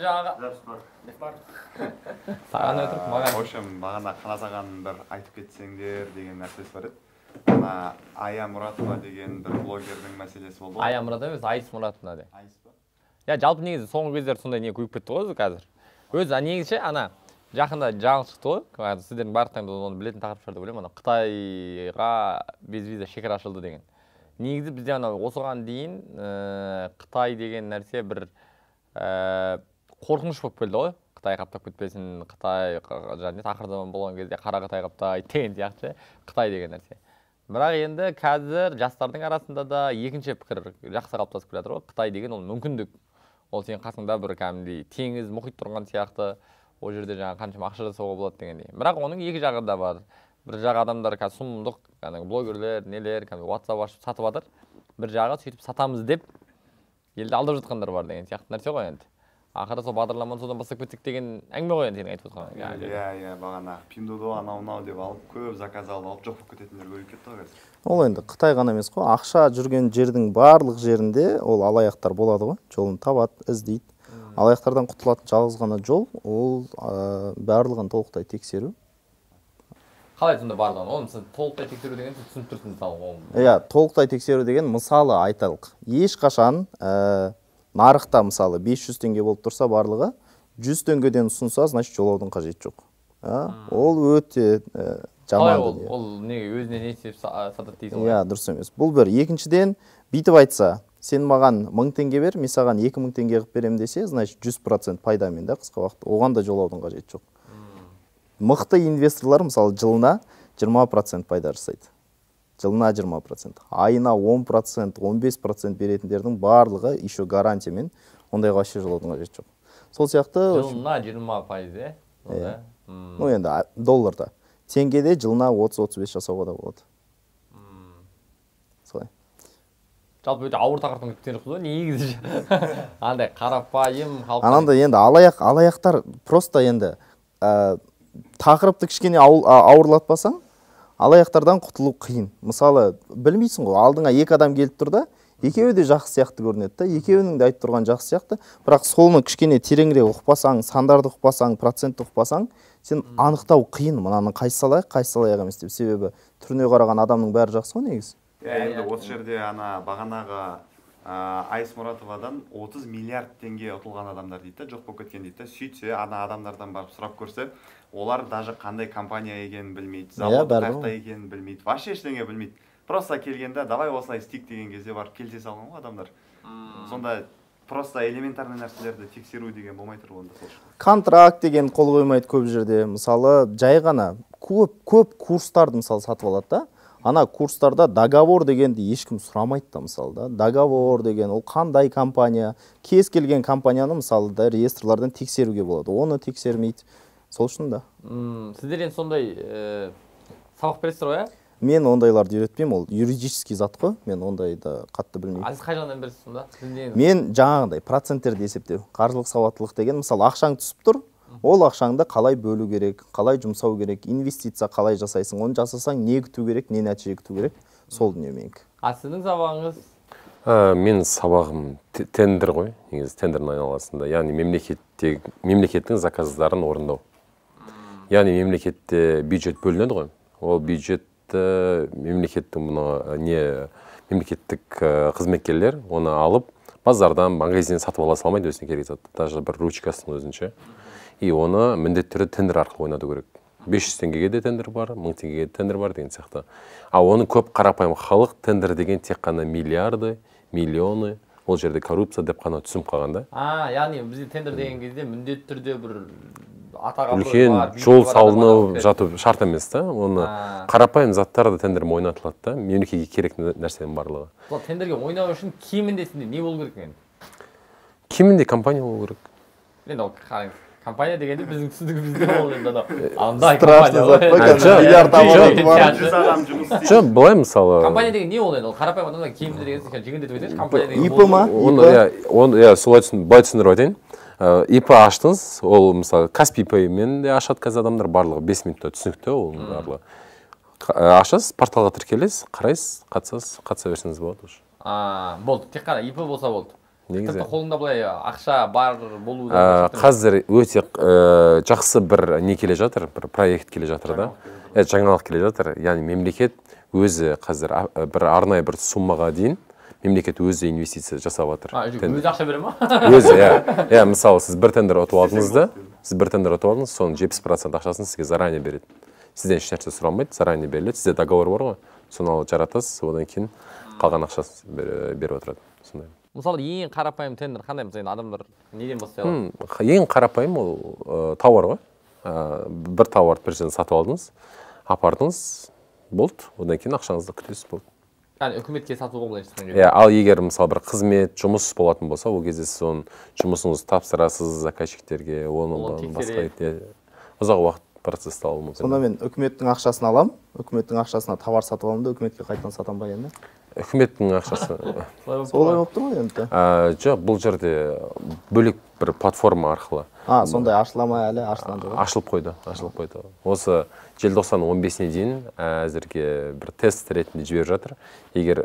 жаңағы саған өтірік маған в общем бағана қанат ағаның бір айтып кетсеңдер деген нәрсесі бар еді ая мұратова деген бір блогердің мәселесі болды ғой ая мұратова емес айс мұратовна де айс па иә жалпы негізі соңғы кездері сондай не көбейіп кетті ғой өзі қазір өзі негізі ана жақында жаңалық шықты ғой сіздердің барлықтарыңыз оны білетін тақырып шығар деп ойлаймын ана қытайға без виза шекара ашылды деген негізі бізде анау осыған дейін ә, қытай деген нәрсе бір ә, қорқыныш болып келді ғой қытай қаптап кетпесін қытай жаңағы ақыр болған кезде қара қытай қаптайды деген сияқты қытай деген нәрсе бірақ енді қазір жастардың арасында да екінші пікір жақсы қалыптасып келе жатыр ғой қытай деген ол мүмкіндік ол сенің қасыңда бір кәдімгідей теңіз мұхит тұрған сияқты ол жерде жаңағы қаншама ақша жасауға болады дегендей бірақ оның екі жағы да бар бір жағы адамдар қазір сұмдық кәдімгі блогерлер нелер кәдімгі ватсап ашып сатып жатыр бір жағы сөйтіп сатамыз деп елді алдап жатқандар бар деген сияқты нәрсе ғой енді ақыры сол бағдарламаны содан бастап кеттік деген әңгіме ғой енді сенің айтып отырған иә иә, иә бағана пиндудо анау мынау деп алып көп заказ алып алып жоқ болып кететіндер көбейіп кетті ғой қазір ол енді қытай ғана емес қой ақша жүрген жердің барлық жерінде ол алаяқтар болады ғой жолын табады іздейді алаяқтардан құтылатын жалғыз ғана жол ол ә, барлығын толықтай тексеру қалай сонда барлығын оны толықтай тексеру деген түсініп тұрсыз мысалы иә толықтай тексеру деген мысалы айталық ешқашан ә, нарықта мысалы 500 теңге болып тұрса барлығы 100 теңгеден ұсынса значит жолаудың қажеті жоқ ә? ол өте ә, жаман ол, ол неге өзіне не істеп сатады дейсің ғой иә дұрыс емес бұл бір екіншіден бүйтіп айтса сен маған мың теңге бер мен саған екі мың теңге қылып беремін десе значит жүз процент пайдамен да қысқа уақытта оған да жолаудың қажеті жоқ мықты инвесторлар мысалы жылына 20 процент пайда жасайды жылына 20 процент айына 10 процент 15 процент беретіндердің барлығы еще гарантиямен ондайға вообще жолаудың қажеті жоқ сол сияқты жылына 20 пайыз иә ну иә. енді долларда теңгеде жылына 30-35 жасауға да болады солай жалпы өте ауыр тақырыптан кеткен жоқпыз ғой негізі андай қарапайым анандай енді алаяқ алаяқтар просто енді тақырыпты кішкене ауырлатпасаң алаяқтардан құтылу қиын мысалы білмейсің ғой алдыңа екі адам келіп тұр да екеуі де жақсы сияқты көрінеді да екеуінің де айтып тұрған жақсы сияқты бірақ соны кішкене тереңірек ұқпасаң сандарды ұқпасаң процентті ұқпасаң сен анықтау қиын мынаның қайсысы алаяқ қайсысы алаяқ емес деп себебі түріне қараған адамның бәрі жақсы ғой негізі иә, иә енді иә. осы жерде ана бағанағы ә, айсмұратовадан 30 миллиард теңге ұтылған адамдар дейді да жоқ болып кеткен дейді да сөйтсе ана адамдардан барып сұрап көрсе олар даже қандай компания екенін білмейді иә, завод қаяқта екенін білмейді вообще ештеңе білмейді просто келгенде давай осылай істейік деген кезде барып келісе алған ғой адамдар сонда просто элементарный нәрселерді тексеру деген болмай тұр контракт деген қол қоймайды көп жерде мысалы жай ғана көп көп курстарды мысалы сатып алады да ана курстарда договор дегенді ешкім сұрамайды да мысалы да договор деген ол қандай компания кез келген компанияны мысалы да реестрлардан тексеруге болады оны тексермейді сол үшін да мм сіздер енді сондай ә, сабақ бересіздер ғой иә мен ондайларды үйретпеймін ол юридический зат қой мен ондайды қатты білмеймін а сіз қай жағынан бересіз сонда мен жаңағыдай проценттерді есептеу қаржылық сауаттылық деген мысалы ақшаң түсіп тұр ол ақшаңды қалай бөлу керек қалай жұмсау керек инвестиция қалай жасайсың оны жасасаң не күту керек не нәтиже күту керек сол дүние менікі а сіздің сабағыңыз ә, менің сабағым тендер ғой негізі тендердің айналасында яғни мемлекетте мемлекеттің заказдарын орындау яғни мемлекетте бюджет бөлінеді ғой ол бюджетті мемлекеттің мына не мемлекеттік қызметкерлер оны алып базардан магазиннен сатып ала салмайды өзіне керек затты даже бір ручкасын өзінше и оны міндетті түрде тендер арқылы ойнату керек 500 теңгеге де тендер бар мың теңгеге де тендер бар деген сияқты ал оны көп қарапайым халық тендер деген тек қана миллиарды миллионы ол жерде коррупция деп қана түсініп қалған да а яғни бізде тендер деген кезде міндетті түрде бір атақ үлкен жол салынып жатып шарт емес та оны қарапайым заттар да тендермен ойнатылады да мемлекетке керек нәрсенің барлығы сол тендерге ойнау үшін кемінде сенде не болу керек енді кемінде компания болу керек енді ол қараңыз компания дегенде біздің түсінігімізде ол енді анау андай страшно зат жоқ былай мысалы компания деген не ол енді ол қарапайым адамдар киімдер деген сен жеңілдетіп айтайыншы компания деген ип ма оны иә оны иә солай түсін былай түсіндіріп айтайын ип аштыңыз ол мысалы каспи пеймен де ашады қазір адамдар барлығы бес минутта түсінікті оның барлығы ашасыз порталға тіркелесіз қарайсыз қатысасыз қатыса берсеңіз болады уже болды тек қана ип болса болды негізі тіпті былай ақша бар болу қазір өте э, жақсы бір не келе жатыр бір проект келе жатыр да жаңалық келе жатыр э, яғни мемлекет өзі қазір э, бір арнайы бір суммаға дейін мемлекет өзі инвестиция жасап жатыр өзі ақша бере ма өзі иә иә мысалы сіз бір тендер ұтып алдыңыз да сіз бір тендер ұтып алдыңыз соның жетпіс процент ақшасын сізге заранее береді сізден ешнәрсе сұралмайды заранее беріледі сізде договор бар ғой соны алып жаратасыз одан кейін қалған ақшасын беріп отырады сондай мысалы ең қарапайым тендер қандай мысалы адамдар неден бастай алады ең қарапайым ол ә, тауар ғой ә, бір тауарды бір жерден сатып алдыңыз апардыңыз болды одан кейін ақшаңызды күтесіз болды яғни үкіметке сату болмайды кезде иә ал егер мысалы бір қызмет жұмыс болатын болса ол кезде сіз оны жұмысыңызды тапсырасыз заказчиктерге оны басқа ұзақ уақыт процесс алуы мүмкін сонда мен үкіметтің ақшасын аламын үкіметтің ақшасына тауар сатып аламын да үкіметке қайтадан сатамын ба енді үкіметтің ақшасы солай болып тұр ғой енді жоқ бұл жерде бөлек бір платформа арқылы а сондай ашыла ма әлі ашылған жоқ ашылып қойды ашылып қойды осы желтоқсанның он бесіне дейін әзірге бір тест ретінде жіберіп жатыр егер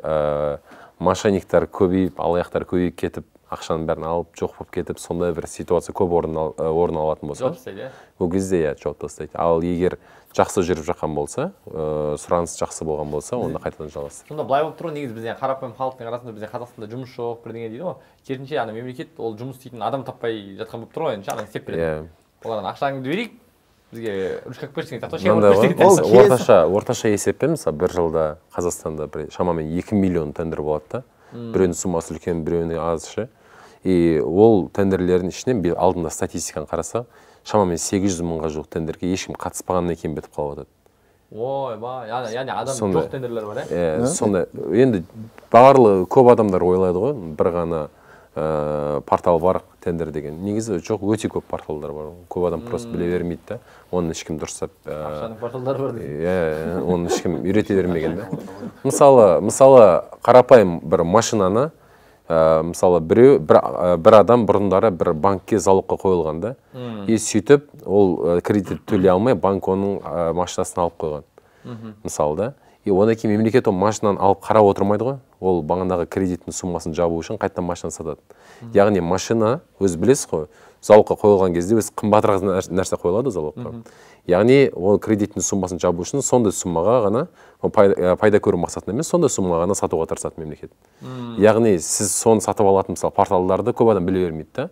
мошенниктер көбейіп алаяқтар көбейіп кетіп ақшаның бәрін алып жоқ болып кетіп сондай бір ситуация көп орын, алатын болса иә? ол кезде иә жауып тастайды ал егер жақсы жүріп жатқан болса ыыы э, сұраныс жақсы болған болса онда қайтадан жалғастыр сонда былай болып тұр ғой негізі бізде қарапайым халықтың арасында бізде қазақстанда жұмыс жоқ бірдеңе дейді ғой керісінше ана мемлекет ол жұмыс істейтін адам таппай жатқан болып тұр ғой енді жаңағы істеп береді иә. оларға ақшаңды берейік бізге ручка перстинг ол орташа орташа есеппен мысалы бір жылда қазақстанда бір шамамен екі миллион тендер болады да біреуінің суммасы үлкен біреуінің аз ше и ол тендерлердің ішінен алдында статистиканы қарасақ шамамен жүз мыңға жуық тендерге ешкім қатыспағаннан кейін бітіп қалып жатады ойбай яғни адам жоқ тендерлер бар иә сондай енді барлығы көп адамдар ойлайды ғой бір ғана ә, портал бар тендер деген негізі жоқ өте көп порталдар бар көп адам просто біле бермейді да оны ешкім дұрыстап ақшаның порталдары бар иә оны ешкім үйрете бермеген да мысалы мысалы қарапайым бір машинаны ә, мысалы біреу бір, э, бір адам бұрындары бір банкке залогқа қойылған да и сөйтіп ол ә, кредит төлей алмай банк оның ә, машинасын алып қойған мысалы да и одан кейін мемлекет ол машинаны алып қарап отырмайды ғой ол бағанағы кредиттің суммасын жабу үшін қайтадан машинаны сатады яғни машина өз білесіз ғой залогқа қойылған кезде өзі қымбатырақ нәрсе қойылады залогқа яғни ол кредиттің суммасын жабу үшін сондай суммаға ғана пайда, пайда көру мақсатында емес сондай суммаға ғана сатуға тырысады мемлекет hmm. яғни сіз соны сатып алатын мысалы порталдарды көп адам біле бермейді да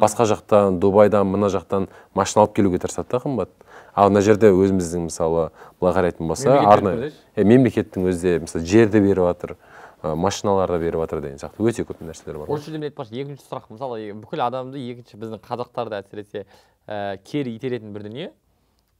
басқа жақтан дубайдан мына жақтан машина алып келуге тырысады да қымбат ал мына жерде өзіміздің мысалы былай қарайтын болса арнайы ә, мемлекеттің өзі де мысалы жерді беріп жатыр машиналарды беріп жатыр деген сияқты өте көп нәрселер бар осы жерде мен айтпақшы екінші сұрақ мысалы бүкіл адамды екінші біздің қазақтарды әсіресе ә, кері итеретін бір дүние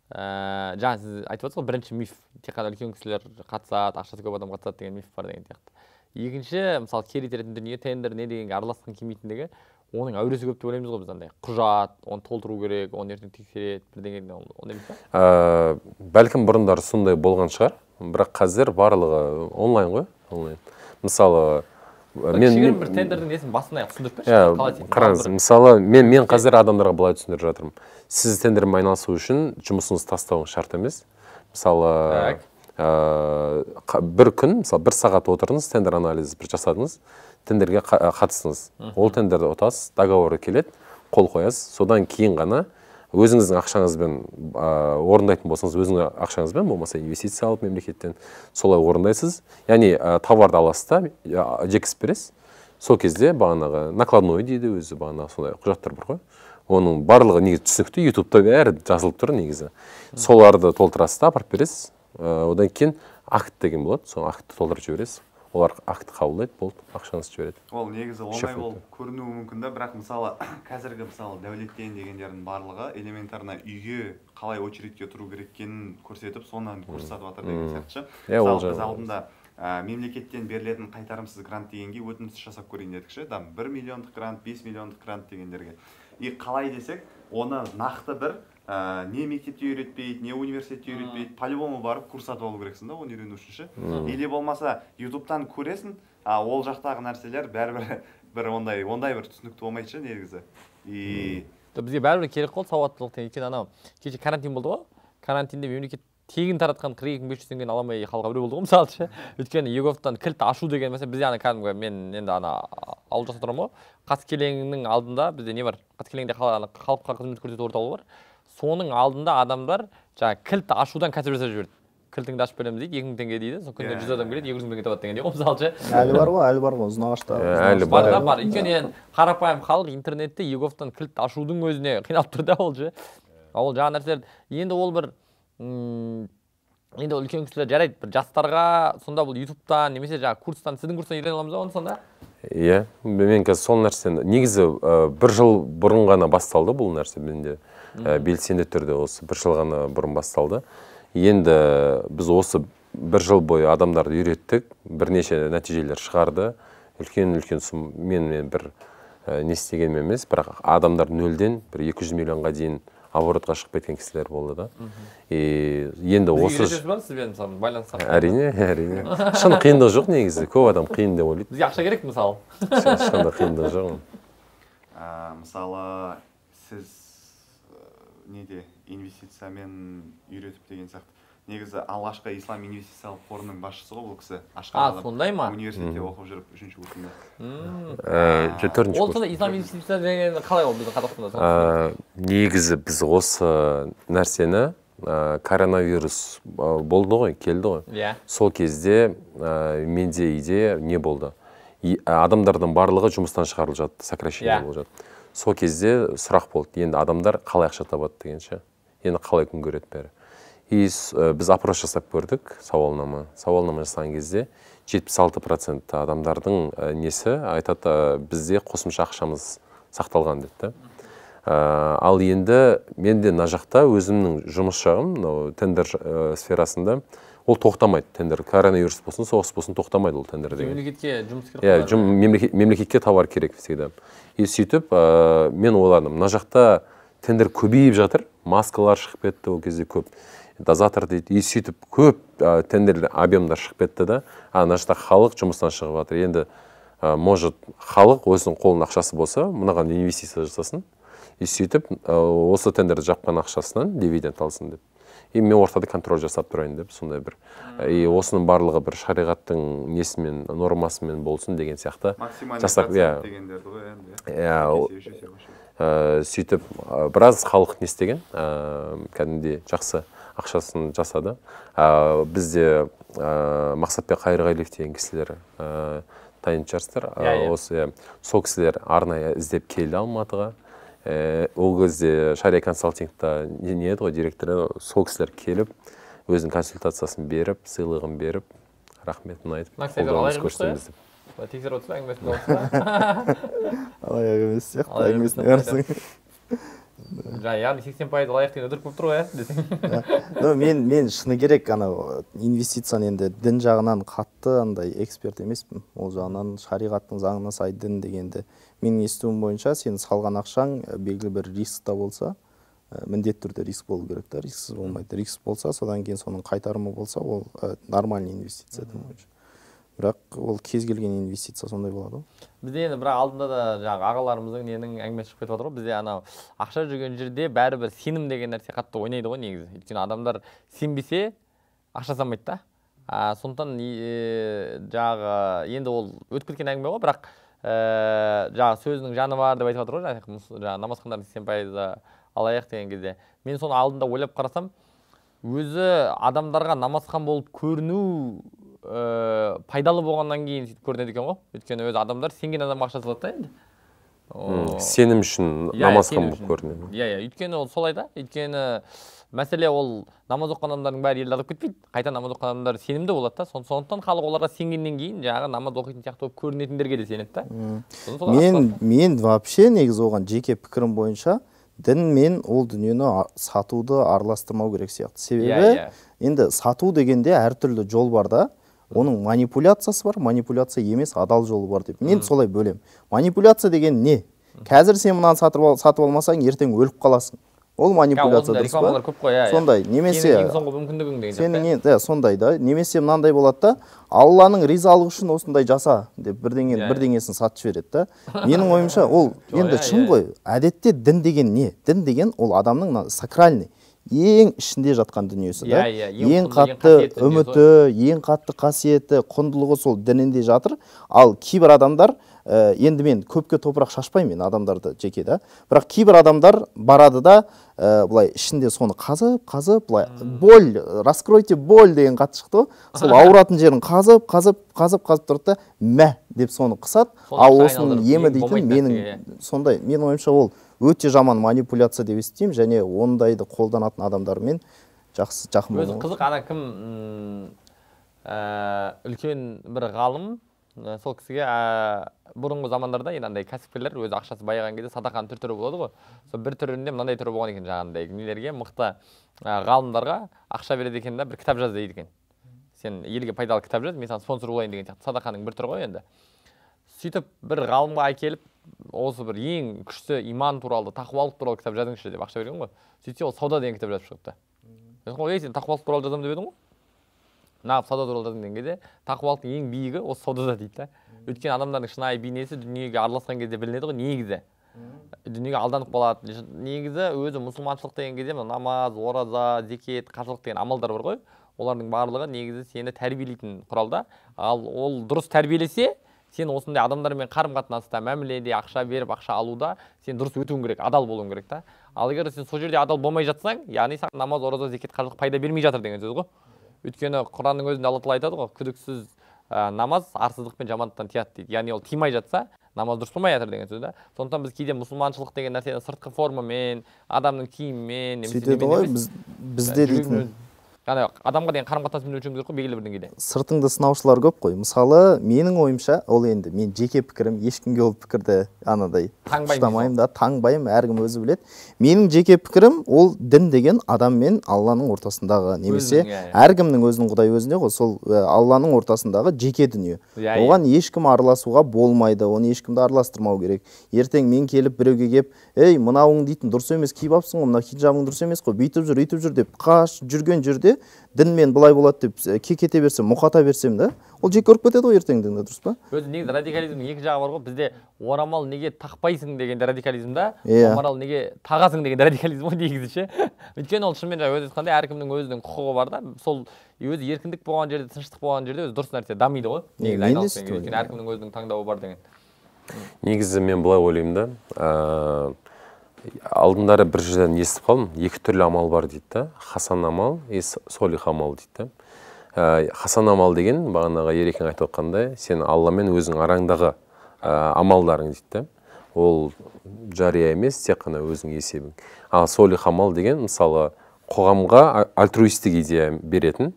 ііі э, жаңа сіз айтып жатсыз ғой бірінші миф тек қана үлкен кісілер қатысады ақшасы көп адам қатысады деген миф бар деген сияқты екінші мысалы керек ететін дүние тендер не дегенге араласқың келмейтіндігі оның әуресі көп деп ойлаймыз ғой біз андай құжат оны толтыру керек оны ертең тексереді бірдеңе ондай емес па э, бәлкім бұрындары сондай болған шығар бірақ қазір барлығы онлайн ғой онлайн мысалы мен кішігірім бір тендердің несін басынан аяқ түсіндіріп берші иә, қараңыз мысалы мен мен қазір адамдарға былай түсіндіріп жатырмын сіз тендермен айналысу үшін жұмысыңызды тастауыңыз шарт емес мысалы ә, бір күн мысалы бір сағат отырдыңыз тендер анализ бір жасадыңыз тендерге қатыстыңыз ол тендерді ұтасыз договоры келеді қол қоясыз содан кейін ғана өзіңіздің ақшаңызбен ә, орындайтын болсаңыз өзіңіз ақшаңызбен болмаса инвестиция алып мемлекеттен солай орындайсыз яғни ә, товарды аласыз да ә, бересіз сол кезде бағанағы накладной дейді өзі бағанағы сондай құжаттар бар ғой оның барлығы негізі түсінікті ютубта бәрі жазылып тұр негізі соларды толтырасыз да апарып бересіз ә, одан кейін акт деген болады сол актті толтырып жібересіз олар акт қабылдайды болды ақшаңызды жібереді ол негізі оңай болып көрінуі мүмкін да бірақ мысалы қазіргі мысалы дәулеттен дегендердің барлығы элементарно үйге қалай очередьке тұру керек екенін көрсетіп соны сатып жатыр деген сияқты ше иә алдында мемлекеттен берілетін қайтарымсыз грант дегенге өтініш жасап көрейін дедік ше там бір миллиондық грант бес миллиондық грант дегендерге и қалай десек оны нақты бір ә, не мектепте үйретпейді не университетте үйретпейді по любому барып курс сатып алу керексің да оны үйрену үшін ше или болмаса ютубтан көресің а ол жақтағы нәрселер бәрібір бір ондай ондай бір түсінікті болмайды ше негізі и бізге бәрібір керек қой сауаттылық деген өйткені анау кеше карантин болды ғой карантинде мемлекет тегін таратқан қырық екі мың бес жүз теңгені ала алмай қалған біреу болды ғой мысалы ше өйткені еговтан кілт ашу деген мәселе бізде ана кәдімгі мен енді ана ауыл жақта тұрамын ғой қаскелеңнің алдында бізде не бар қаскелеңде халыққа қызмет көрсету орталығы бар соның алдында адамдар жаңағы кілт ашудан кәсіп жасап жіберді кілтіңді ашып береміз дейді екі мың теңге дейді сол күнде иә. жүз адам келеді екі жүз мың теңге табады дегендей ғой мысалы ше әлі бар ғой әлі бар ғой ұзынағашта әлі бар да бар өйткені иә. енді қарапайым халық интернетте еговтан кілт ашудың өзіне қиналып тұр да ол ше ол жаңағы нәрселер енді ол бір енді үлкен кісілер жарайды бір жастарға сонда бұл ютубтан немесе жаңағы курстан сіздің курстан үйрене аламыз ба оны сонда иә мен қазір сол нәрсені негізі бір жыл бұрын ғана басталды бұл нәрсе менде белсенді түрде осы бір жыл ғана бұрын басталды енді біз осы бір жыл бойы адамдарды үйреттік бірнеше нәтижелер шығарды үлкен үлкен сум мен, мен бір ә, не істегенім емес бірақ адамдар нөлден бір 200 миллионға дейін оборотқа шығып кеткен кісілер болды да и енді осы сізбен мысалы байланысқан әрине әрине шын қиындық жоқ негізі көп адам қиын деп ойлайды бізге ақша керек мысалы ешқандай қиындық жоқ мысалы сіз неде инвестициямен үйретіп деген сияқты негізі алғашқы ислам инвестициялық қорының басшысы ғой бұл кісі ашқан а сондай ма университетте оқып жүріп үшінші курсында э, төртінші ол сонда ислам деген қалай ол біздің қазақстанда э, негізі біз осы нәрсені э, коронавирус болды ғой келді ғой иә сол кезде менде идея не болды адамдардың барлығы жұмыстан шығарылып жатты сокращение иә. болып жатты сол кезде сұрақ болды енді адамдар қалай ақша табады деген ше енді қалай күн көреді бәрі и біз опрос жасап көрдік сауалнама сауалнама жасаған кезде 76 процент адамдардың несі айтады бізде қосымша ақшамыз сақталған деді ә, ал енді менде де мына жақта өзімнің жұмыс жағым мынау тендер сферасында ол тоқтамайды тендер коронавирус болсын соғыс болсын тоқтамайды ол тендер деген мемлекетке жұмыс керек иә мемлекет, мемлекетке товар керек всегда и сөйтіп ә, мен ойладым мына жақта тендер көбейіп жатыр маскалар шығып кетті ол кезде көп дозатор дейді и сөйтіп көп ә, тендерлер объемдар шығып кетті да а мына жақта халық жұмыстан шығып жатыр енді ә, может халық өзінің қолының ақшасы болса мынаған инвестиция жасасын и сөйтіп осы тендерді жапқан ақшасынан дивиденд алсын деп и мен ортада контроль жасап тұрайын деп сондай бір и осының барлығы бір шариғаттың несімен нормасымен болсын деген сияқты жасап иә иә, иә э, сөйтіп э, біраз халық не істеген ыыы э, кәдімгідей жақсы ақшасын жасады ә, бізде ә, мақсатбек қайырғалиев деген кісілер ә, танитын шығарсыздар иә, иә. осы сол кісілер арнайы іздеп келді алматыға ә, ол кезде шария консалтингта не, не еді ғой директоры сол кісілер келіп өзінің консультациясын беріп сыйлығын беріп рахметін айтып қолдауыңызды көрсетеміз деп тексеріп отырсыз әңгімесін алаяқ емес сияқты әңгімесіне қарасаң жаңа яғни сексен пайыз деген өтірік болып тұр ғой иә десең ну мен мен шыны керек анау инвестицияны енді дін жағынан қатты андай эксперт емеспін ол жағынан шариғаттың заңына сай дін дегенді менің естуім бойынша сен салған ақшаң э, белгілі бір рискта болса э, міндетті түрде риск болу керек та рисксіз болмайды риск болса содан кейін соның қайтарымы болса ол ә, нормальный инвестиция деп ойлаймын бірақ ол кез келген инвестиция сондай болады ғой бізде енді бірақ алдында да жаңағы ағаларымыздың ненің әңгімесі шығып кетіп жатыр ғой бізде анау ақша жүрген жерде бәрібір сенім деген нәрсе қатты ойнайды ғой негізі өйткені адамдар сенбесе ақша салмайды да а, сондықтан ә, жаңағы енді ол өтіп кеткен әңгіме ғой бірақ ә, жаңағы сөзінің жаны бар деп айтып жатыр ғой жаңағы намазхандардың сексен пайызы алаяқ деген кезде мен соны алдында ойлап қарасам өзі адамдарға намазхан болып көріну ә, пайдалы болғаннан кейін сөйтіп көрінеді екен ғой өйткені өзі адамдар сенген адамға ақша салады да енді сенім үшін иә, намаз болып көрінеді иә иә өйткені ол солай да өйткені мәселе ол намаз оқыған адамдардың бәрі елді алып кетпейді қайта намаз оқыған адамдар сенімді болады да сондықтан халық оларға сенгеннен кейін жаңағы намаз оқитын сияқты болып көрінетіндерге де сенеді да мен мен вообще негізі оған жеке пікірім бойынша дін мен ол дүниені сатуды араластырмау керек сияқты иә, себебі иә. енді сату дегенде әртүрлі жол бар да оның манипуляциясы бар манипуляция емес адал жолы бар деп мен солай бөлем. манипуляция деген не қазір сен мынаны сатып, сатып алмасаң ертең өліп қаласың ол манипуляция дұрыс па көп қой иә сондай иә. немесе соңғы мүмкіндігің сенің иә. Иә, сондай да немесе мынандай болады да алланың ризалығы үшін осындай жаса деп бірдеңе бірдеңесін сатып жібереді да менің ойымша ол енді шын ғой әдетте дін деген не дін деген ол адамның сакральный ең ішінде жатқан дүниесі да иә, иә, ең қатты үміті ең қатты қасиеті құндылығы сол дінінде жатыр ал кейбір адамдар ә, енді мен көпке топырақ шашпаймын мен адамдарды жеке да бірақ кейбір адамдар барады да ә, былай ішінде соны қазып қазып былай боль раскройте боль деген қатты шықты ғой сол ауыратын жерін қазып қазып қазып қазып тұрады да мә деп соны қысады ал осының емі дейтін менің сондай мен ойымша ол өте жаман манипуляция деп естимін және ондайды қолданатын адамдармен жақсы жақын өзі қызық ана кім э, үлкен бір ғалым сол кісіге ә, бұрынғы замандарда енді андай кәсіпкерлер өзі ақшасы байыған кезде садақаның түр түрі болады ғой сол бір түрінде мынандай түрі болған екен жаңағындай нелерге мықты ә, ғалымдарға ақша береді екен да бір кітап жаз дейді екен сен елге пайдалы кітап жаз мен саған спонсор болайын деген сияқты садақаның бір түрі ғой енді сөйтіп бір ғалымға әкеліп осы бір ең күшті иман туралы тақуалық туралы кітап жазыңызшы деп ақша берген ғой сөйтсе ол сауда деген кітап жазып шығыпты сен тақуалық туралы жазамын деп едің ғой нағып сауда туралы жазған дегенде тақуалықтың ең биігі осы саудада дейді да өйткені адамдардың шынайы бейнесі дүниеге араласқан кезде білінеді ғой негізі дүниеге алданып қалады негізі өзі мұсылманшылық деген кезде мына намаз ораза зекет қажылық деген амалдар бар ғой олардың барлығы негізі сені тәрбиелейтін құрал да ал ол дұрыс тәрбиелесе сен осындай адамдармен қарым қатынаста мәміледе ақша беріп ақша алуда сен дұрыс өтуің керек адал болуың керек та ал егер сен сол жерде адал болмай жатсаң яғни намаз ораза зекет қажылық пайда бермей жатыр деген сөз ғой өйткені құранның өзінде алла тағала айтады ғой күдіксіз ә, намаз арсыздық пен жамандықтан тияды дейді яғни ол тимай жатса намаз дұрыс болмай жатыр деген сөз да сондықтан біз кейде мұсылманшылық деген нәрсені сыртқы формамен адамның киімімен сөйтеді ғой біз бізде дейтін яғни адамға деген қарым қатынас өлшеуіміз керек қой белгілі бір деңгейде сыртыңды сынаушылар көп қой мысалы менің ойымша ол енді мен жеке пікірім ешкімге ол пікірді анадай ұстамаймын да таңбаймын әркім өзі біледі менің жеке пікірім ол дін деген адам мен алланың ортасындағы немесе иә, иә. әркімнің өзінің құдай өзіне ғой сол алланың ортасындағы жеке дүние иә, оған ешкім араласуға болмайды оны ешкімді араластырмау керек ертең мен келіп біреуге келіп ей мынауың дейтін дұрыс емес киіп алыпсың ғой мына хиджабың дұрыс емес қой бүйтіп жүр үйтіп жүр деп қаш жүрген жерде дін мен былай болады деп э, кекете берсем мұқата берсем да ол жек көріп кетеді ғой ертең дінді дұрыс па өзі негізі радикализмнің екі жағы бар ғой бізде орамал неге тақпайсың деген де радикализм да иә омарал неге тағасың дегенде радикализм ғой негізі ше өйткені ол шынымен жаңағы өзі айтқандай әркімнің өзінің құқығы бар да сол өзі еркіндік болған жерде тыныштық болған жерде өзі дұрыс нәрсе дамиды ғой негізі айналысып өйткені әркімнің өзінің таңдауы бар деген негізі мен былай ойлаймын да алдындары бір жерден естіп қалдым екі түрлі амал бар дейді да хасан амал и солих амал дейді да ә, хасан амал деген бағанағы ерекең айтып отқандай сен алламен өзің араңдағы ә, амалдарың дейді да ол жария емес тек қана өзің есебің ал солих амал деген мысалы қоғамға альтруистік идея беретін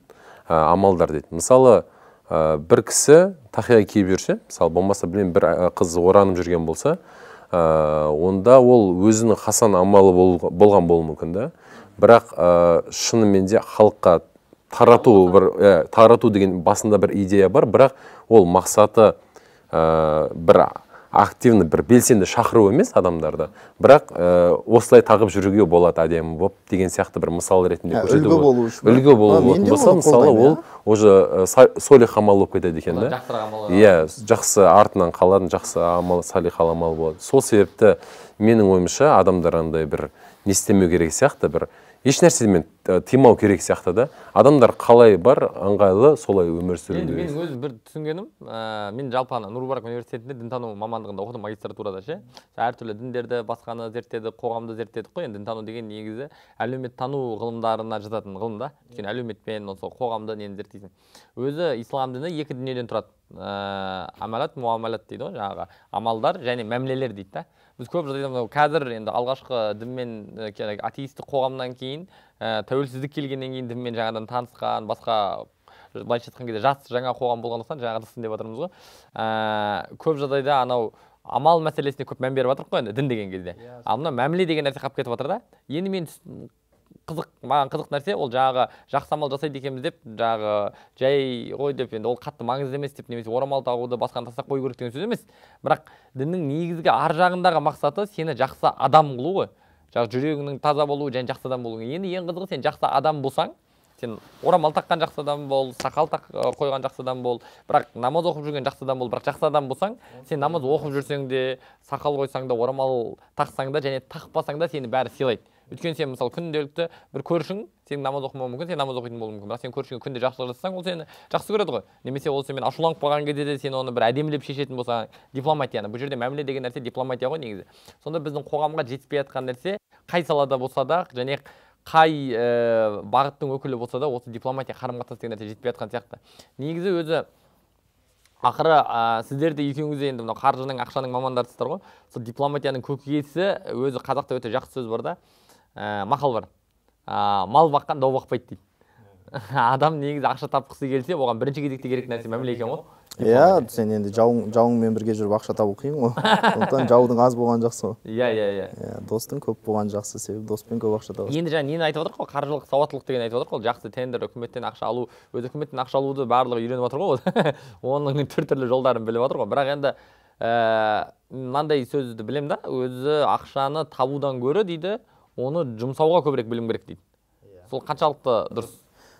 ә, амалдар дейді мысалы ә, бір кісі тақия киіп жүрсе мысалы болмаса білмеймін бір қыз оранып жүрген болса ә, онда ол өзінің хасан амалы болған болуы мүмкін да бірақ ә, э, шынымен де халыққа тарату бір ә, тарату деген басында бір идея бар бірақ ол мақсаты ә, бір активно бір белсенді шақыру емес адамдарды бірақ ә, осылай тағып жүруге болады әдемі болып деген сияқты бір мысал ретінде ә, көрсету үлгі болу үшін үлгі болу болса мысалы ол уже э, солих амал болып кетеді екен да иә жақсы артынан қалатын жақсы амал салихалы амал болады сол себепті менің ойымша адамдар андай бір не істемеу керек сияқты бір еш нәрседен э, тыймау керек сияқты да адамдар қалай бар ыңғайлы солай өмір сүру керек мен өзім бір түсінгенім ә, мен жалпы ана нурбарак университетінде дінтану мамандығында оқыдым магистратурада ше әртүрлі діндерді басқаны зерттедік қоғамды зерттедік қой енді дінтану деген негізі әлеуметтану ғылымдарына жататын ғылым да өйткені әлеуметпен осы қоғамды нені зерттейсің өзі ислам діні екі дүниеден тұрады амалат муамалат дейді ғой жаңағы амалдар және мәмілелер дейді да біз көп жағдайда қазір енді алғашқы дінмен атеистік қоғамнан кейін ә, тәуелсіздік келгеннен кейін дінмен жаңадан танысқан басқа былайша айтқан кезде жас жаңа қоғам болғандықтан жаңағы деп жатырмыз ғой ә, көп жағдайда анау амал мәселесіне көп мән беріп жатырмық қой енді дін деген кезде ал мына мәміле деген нәрсе қалып кетіп жатыр да енді мен қызық маған қызық нәрсе ол жаңағы жақсы амал жасайды екенбіз деп жаңағы жай ғой деп енді ол қатты маңызды емес деп немесе орамал тағуды басқаны тастап қою керек деген сөз емес бірақ діннің негізгі ар жағындағы мақсаты сені жақсы адам қылу ғой жаңағы жүрегіңнің таза болуы және жақсы адам болу енді ең қызығы сен жақсы адам болсаң сен орамал таққан жақсы адам бол сақал тақ, қойған жақсы адам бол бірақ намаз оқып жүрген жақсы адам бол бірақ жақсы адам болсаң сен намаз оқып жүрсең де сақал қойсаң да орамал тақсаң да және тақпасаң да сені бәрі сыйлайды өйткені сен мысалы күнделікті бір көршің сен намаз оқымауы мүмкін сен намаз оқитын болуы мүмкін бірақ сен көршіңе күнде жақсылық жасасаң ол сені жақсы көреді ғой немесе ол сенімен ашуланып қалған кезде де сен оны бір әдемілеп шешетін болсаң дипломатияны бұл жерде мәміле деген нәрсе дипломатия ғой негізі сонда біздің қоғамға жетіспей жатқан нәрсе қай салада болса да және қай ә, бағыттың өкілі болса да осы дипломатия қарым қатынас деген нәрсе жетпей жатқан сияқты негізі өзі ақыры ә, сіздер де екеуіңіз де енді мынау қаржының ақшаның мамандарысыздар ғой сол дипломатияның көкесі өзі қазақта өте жақсы сөз бар да ә, мақал бар ә, мал баққан дау бақпайды дейді адам негізі ақша тапқысы келсе оған бірінші кезекте керек нәрсе мәміле екен ғой иә сен енді жауың жауыңмен бірге жүріп ақша табу қиын ғой сондықтан жаудың аз болғаны жақсы ғой иә иә иә иә достың көп болғаны жақсы себебі доспен көп ақша табасың енді жаңа нені айтып отырмық қой қаржылық сауаттылық деген айтып отырмық қой жақсы тендер үкіметтен ақша алу өзі үкіметтен ақша алуды барлығы үйреніп жатыр ғой оның түр түрлі жолдарын біліп жатыр ғой бірақ енді э, мынандай сөзді білемін да өзі ақшаны табудан гөрі дейді оны жұмсауға көбірек білім керек дейді иә. сол қаншалықты дұрыс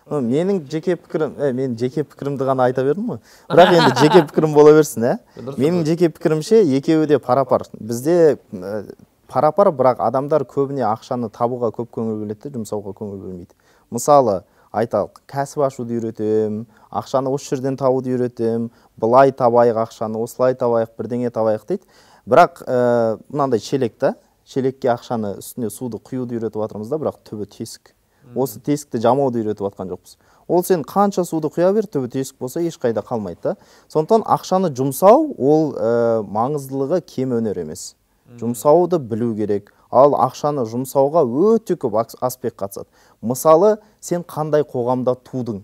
менің жеке пікірім ә, мен жеке пікірімді ғана айта бердім ғой бірақ енді жеке пікірім бола берсін ә менің жеке пікірімше екеуі де пара пар бізде ә, пара пар бірақ адамдар көбіне ақшаны табуға көп көңіл бөледі де жұмсауға көңіл бөлмейді мысалы айталық кәсіп ашуды үйретемін ақшаны осы жерден табуды үйретемін былай табайық ақшаны осылай табайық бірдеңе табайық дейді бірақ ә, мынандай шелек та шелекке ақшаны үстіне суды құюды үйретіп жатырмыз да бірақ түбі тесік осы тесікті жамауды үйретіп жатқан жоқпыз ол сен қанша суды құя бер түбі тесік болса ешқайда қалмайды да сондықтан ақшаны жұмсау ол ә, маңыздылығы кем өнер емес жұмсауды білу керек ал ақшаны жұмсауға өте көп аспект қатысады мысалы сен қандай қоғамда тудың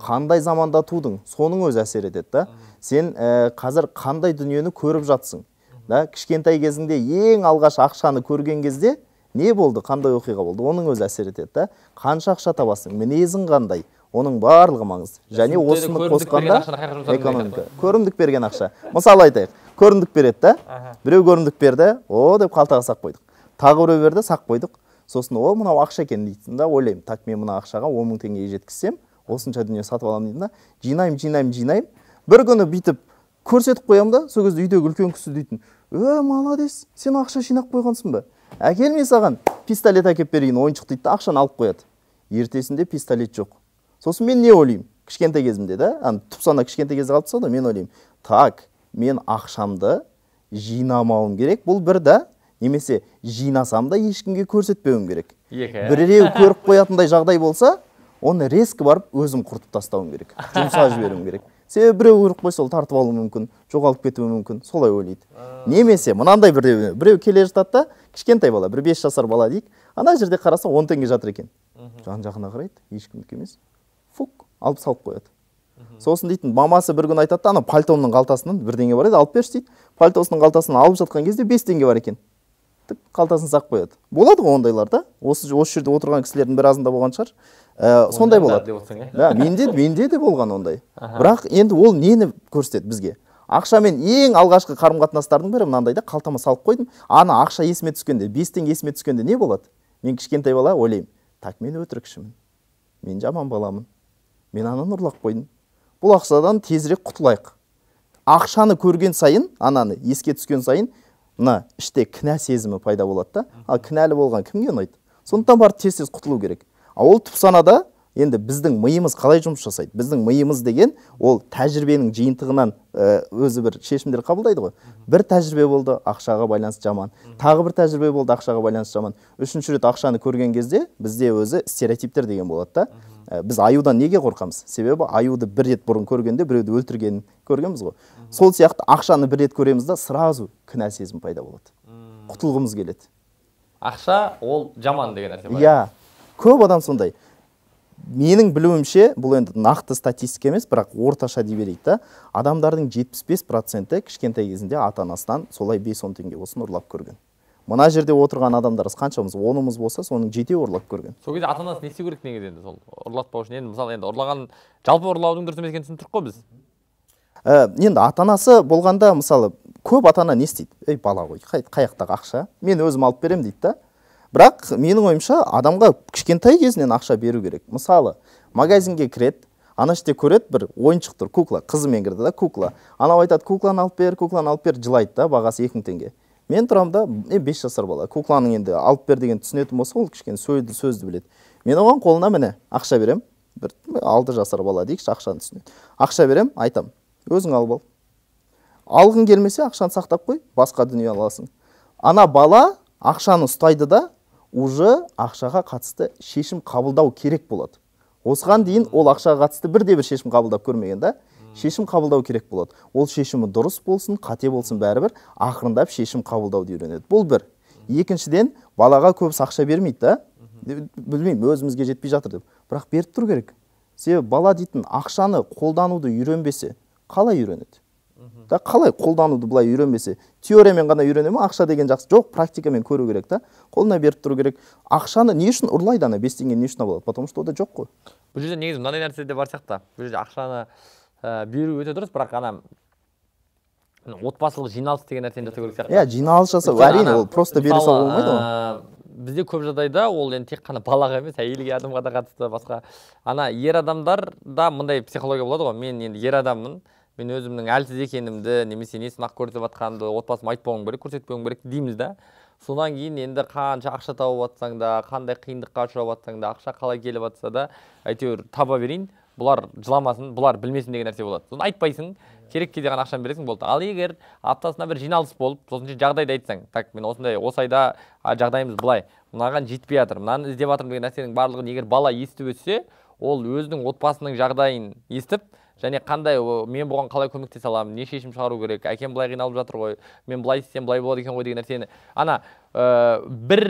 қандай заманда тудың соның өзі әсер етеді да сен ә, қазір қандай дүниені көріп жатсың да кішкентай кезіңде ең алғаш ақшаны көрген кезде не болды қандай оқиға болды оның өзі әсер етеді да қанша ақша табасың мінезің қандай оның барлығы маңызды және осыны қосқанда экономика көрімдік берген ақша мысалы айтайық көрімдік береді да біреу көрімдік берді о деп қалтаға сақ қойдық тағы біреу берді сақ қойдық сосын о мынау ақша екен дейтін да ойлаймын так мен мына ақшаға он мың теңгеге жеткізсем осынша дүние сатып аламын деймін да жинаймын жинаймын жинаймын бір күні бүйтіп көрсетіп қоямын да сол кезде үйдегі үлкен кісі дейтін Ө э, молодец сен ақша жинап қойғансың ба әкел мен саған пистолет әкеп берейін ойыншық дейді да ақшаны алып қояды ертесінде пистолет жоқ сосын мен не ойлаймын кішкентай кезімде да ана тұпсана кішкентай кезде қалыптасады ғой мен ойлаймын так мен ақшамды жинамауым керек бұл бір да немесе жинасам да ешкімге көрсетпеуім керек екі біреу көріп қоятындай жағдай болса оны резко барып өзім құртып тастауым керек жұмсап жіберуім керек себебі біреу көріп қойса ол тартып алуы мүмкін жоғалып кетуі мүмкін солай ойлайды немесе мынандай біреу біреу келе жатады да кішкентай бала бір бес жасар бала дейік ана жерде қараса он теңге жатыр екен жан жағына қарайды ешкімдікі емес фук алып салып қояды сосын дейтін мамасы бір күні айтады да ана пальтомның қалтасынан бірдеңе бар еді алып берші дейді пальтосының қалтасынан алып жатқан кезде бес теңге бар екен тік қалтасын сақ қояды болады ғой ондайлар да осы осы жерде отырған кісілердің біразында болған шығар ә, сондай болады деп э? менде менде де болған ондай бірақ енді ол нені көрсетеді бізге ақшамен ең алғашқы қарым қатынастардың бірі мынандай да қалтама салып қойдым ана ақша есіме түскенде бес теңге есіме түскенде не болады мен кішкентай бала ойлаймын так мен өтірікшімін мен жаман баламын мен ананы ұрлап қойдым бұл ақшадан тезірек құтылайық ақшаны көрген сайын ананы еске түскен сайын мына іште кінә сезімі пайда болады да ал кінәлі болған кімге ұнайды сондықтан барып тез тез құтылу керек ал ол енді біздің миымыз қалай жұмыс жасайды біздің миымыз деген ол тәжірибенің жиынтығынан өзі бір шешімдер қабылдайды ғой бір тәжірибе болды ақшаға байланысты жаман тағы бір тәжірибе болды ақшаға байланысты жаман үшінші рет ақшаны көрген кезде бізде өзі стереотиптер деген болады да біз аюдан неге қорқамыз себебі аюды бір рет бұрын көргенде біреуді өлтіргенін көргенбіз ғой сол сияқты ақшаны бір рет көреміз да сразу кінә сезім пайда болады құтылғымыз келеді ақша ол жаман деген нәрсе иә көп адам сондай менің білуімше бұл енді нақты статистика емес бірақ орташа дей берейік та адамдардың 75 проценті кішкентай кезінде ата анасынан солай 5-10 теңге болсын ұрлап көрген мына жерде отырған адамдарымыз қаншамыз онымыз болса соның жетеуі ұрлап көрген сол кезде ата анасы не істеу керек негізі енді сол ұрлатпау үшін енді мысалы енді ұрлаған жалпы ұрлаудың дұрыс емес екенін түсіндік қой біз ә, енді ата анасы болғанда мысалы көп ата ана не істейді ей бала ғой қай, жақтағы ақша мен өзім алып беремін дейді да бірақ менің ойымша адамға кішкентай кезінен ақша беру керек мысалы магазинге кіреді ана жерде көреді бір ойыншық тұр кукла қызымен кірді да кукла анау айтады кукланы алып бер кукланы алып бер жылайды да бағасы екі мың теңге мен тұрамын да е бес жасар бала кукланың енді алып бер деген түсінетін болса ол кішкене сөзді, сөзді біледі мен оған қолына міне ақша берем бір алты жасар бала дейікші ақшаны түсінеді ақша берем айтам, өзің алып ал алғың келмесе ақшаны сақтап қой басқа дүние аласың ана бала ақшаны ұстайды да уже ақшаға қатысты шешім қабылдау керек болады осыған дейін ол ақшаға қатысты бірде бір шешім қабылдап көрмеген да шешім қабылдау керек болады ол шешімі дұрыс болсын қате болсын бәрібір ақырындап шешім қабылдауды үйренеді бұл бір екіншіден балаға көп ақша бермейді да білмеймін өзімізге жетпей жатыр деп бірақ беріп тұру керек себебі бала дейтін ақшаны қолдануды үйренбесе қалай үйренеді да қалай қолдануды былай үйренбесе теориямен ғана үйрене ме ақша деген жақсы жоқ практикамен көру керек та қолына беріп тұру керек ақшаны не үшін ұрлайды ана бес теңгені не үшін алады потому что ода жоқ қой бұл жерде негізі мынандай нәрсе де бар сияқты бұл жерде ақшаны ә, беру өте дұрыс бірақ ана отбасылық жиналыс деген нәрсені жасау керек сияқты иә жиналыс жасау әрине ол просто бере салуға болмайды ғой э, бізде көп жағдайда ол енді тек қана балаға емес әйелге адамға да қатысты басқа ана ер адамдарда мындай психология болады ғой мен енді ер адаммын мен өзімнің әлсіз екенімді немесе не сынақ көрсетіп жатқанымды отбасыма айтпауым керек көрсетпеуім керек дейміз да содан кейін енді қанша ақша тауып жатсаң да қандай қиындыққа ұшырап жатсаң да ақша қалай келіп жатса да әйтеуір таба берейін бұлар жыламасын бұлар білмесін деген нәрсе болады соны айтпайсың керек кезде ғана ақшаны бересің болды ал егер аптасына бір жиналыс болып сосын жағдайды айтсаң так мен осындай осы айда жағдайымыз былай мынаған жетпей жатыр мынаны іздеп жатырмын деген нәрсенің барлығын егер бала естіп өтсе ол өзінің отбасының жағдайын естіп және қандай мен бұған қалай көмектесе аламын не шешім шығару керек әкем былай қиналып жатыр ғой мен былай істесем былай болады екен ғой деген нәрсені ана ә, бір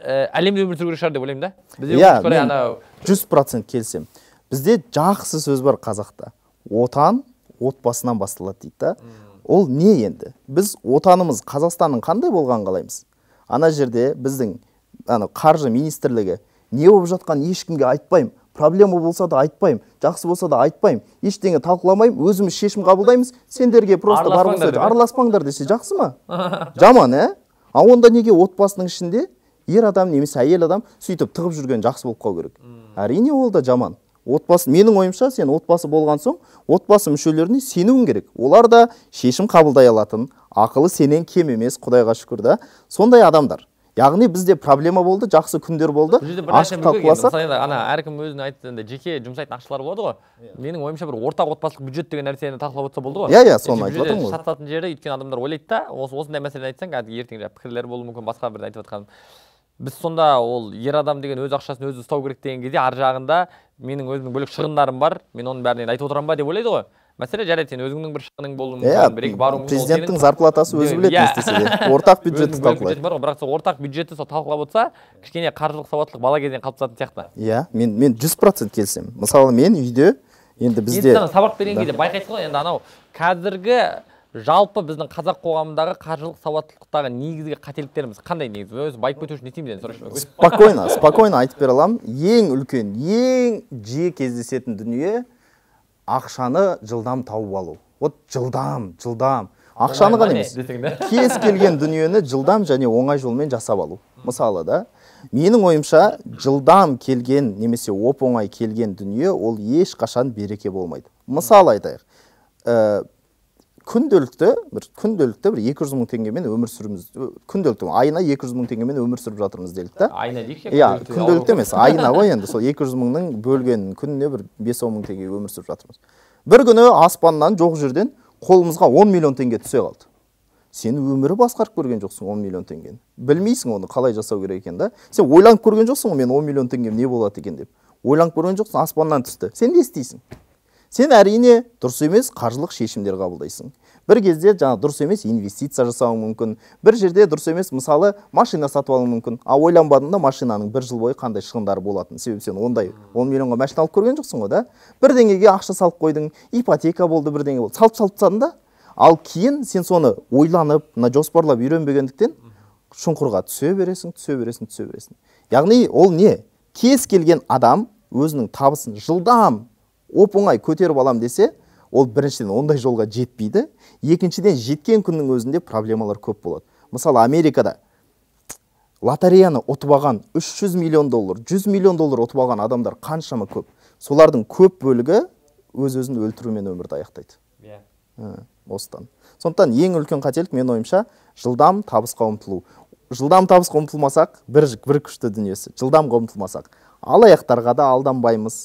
ә, әлемде өмір сүру керек шығар деп ойлаймын да бізде yeah, иә, жүз процент келісемін бізде жақсы сөз бар қазақта отан отбасынан басталады дейді да ол не енді біз отанымыз қазақстанның қандай болғанын қалаймыз ана жерде біздің ана қаржы министрлігі не болып жатқанын ешкімге айтпаймын проблема болса да айтпаймын жақсы болса да айтпаймын ештеңе талқыламаймын өзіміз шешім қабылдаймыз сендерге просто барыңдар ә? араласпаңдар десе жақсы ма жаман ә ал онда неге отбасының ішінде ер адам немесе әйел адам сөйтіп тығып жүрген жақсы болып қалу керек әрине ол да жаман отбасы менің ойымша сен отбасы болған соң отбасы мүшелеріне сенуің керек олар да шешім қабылдай алатын ақылы сенен кем емес құдайға шүкір да сондай адамдар яғни бізде проблема болды жақсы күндер болды ана әркім өзінің айтты жеке жұмсайтын ақшалар болады ғой иә. менің ойымша бір ортақ отбасылық бюджет деген нәрсені талқылап отырса болды ғой иә иә соны айтып жатырмын ғой сататын жері өйткені адамдар ойлайды да осы осындай мәселені айтсаң кәдімгі ертең жаңағы пікірлер болуы мүмкін басқа бір айтып жатқаным біз сонда ол ер адам деген өз ақшасын өзі ұстау керек деген кезде ар жағында менің өзімнің бөлек шығындарым бар мен оның бәрін енді айтып отырамын ба деп ойлайды ғой мәселе жарайды сен өзіңнің бір шығының болуы иә, мүмкін yeah, бір екі бару мүмкін президенттің зарплатасы өзі біледі не істесе де ортақ бюджетті талқылайды бар ғой бірақ сол ортақ бюджетті сол талқылап отырса кішкене қаржылық сауаттылық бала кезден қалыптасатын сияқты иә мен мен жүз процент келісемін мысалы мен үйде енді бізде енді сабақ берген кезде байқайсың ғой енді анау қазіргі жалпы біздің қазақ қоғамындағы қаржылық сауаттылықтағы негізгі қателіктеріміз қандай негізі өзі байып кету үшін не істейміз енді спокойно спокойно айтып бере аламын ең үлкен ең жиі кездесетін дүние ақшаны жылдам тауып алу вот жылдам жылдам ақшаны ғана емес кез келген дүниені жылдам және оңай жолмен жасап алу мысалы да менің ойымша жылдам келген немесе оп оңай келген дүние ол ешқашан береке болмайды мысалы айтайық э, күнделікті бір күнделікті бір екі жүз мың теңгемен өмір сүріміз күнделікті айына екі жүз мың теңгемен өмір сүріп жатырмыз делік та айына дейікші иә күнделікті емес айына ғой енді сол екі жүз мыңның бөлгенін күніне бір бес он мың теңге өмір сүріп жатырмыз бір күні аспаннан жоқ жерден қолымызға он миллион теңге түсе қалды сен өмірі басқарып көрген жоқсың 10 миллион теңгені білмейсің оны қалай жасау керек екенін да сен ойланып көрген жоқсың мен 10 миллион теңгем не болады екен деп ойланып көрген жоқсың аспаннан түсті сен не істейсің сен әрине дұрыс емес қаржылық шешімдер қабылдайсың бір кезде жаңа дұрыс емес инвестиция жасауың мүмкін бір жерде дұрыс емес мысалы машина сатып алуың мүмкін а ойланбадың да машинаның бір жыл бойы қандай шығындары болатынын себебі сен ондай он миллионға машина алып көрген жоқсың ғой да бір деңгейге ақша салып қойдың ипотека болды бірдеңе болды салып салып тастадың да ал кейін сен соны ойланып мына жоспарлап үйренбегендіктен шұңқырға түсе бересің түсе бересің түсе бересің яғни ол не кез келген адам өзінің табысын жылдам оп оңай көтеріп алам десе ол біріншіден ондай жолға жетпейді екіншіден жеткен күннің өзінде проблемалар көп болады мысалы америкада лотереяны ұтып алған 300 миллион доллар 100 миллион доллар ұтып алған адамдар қаншама көп солардың көп бөлігі өз өзін өлтірумен өмірді аяқтайды иә осыдан сондықтан ең үлкен қателік менің ойымша жылдам табысқа ұмтылу жылдам табысқа ұмтылмасақ бір, бір күшті дүниесі жылдамға ұмтылмасақ алаяқтарға да алданбаймыз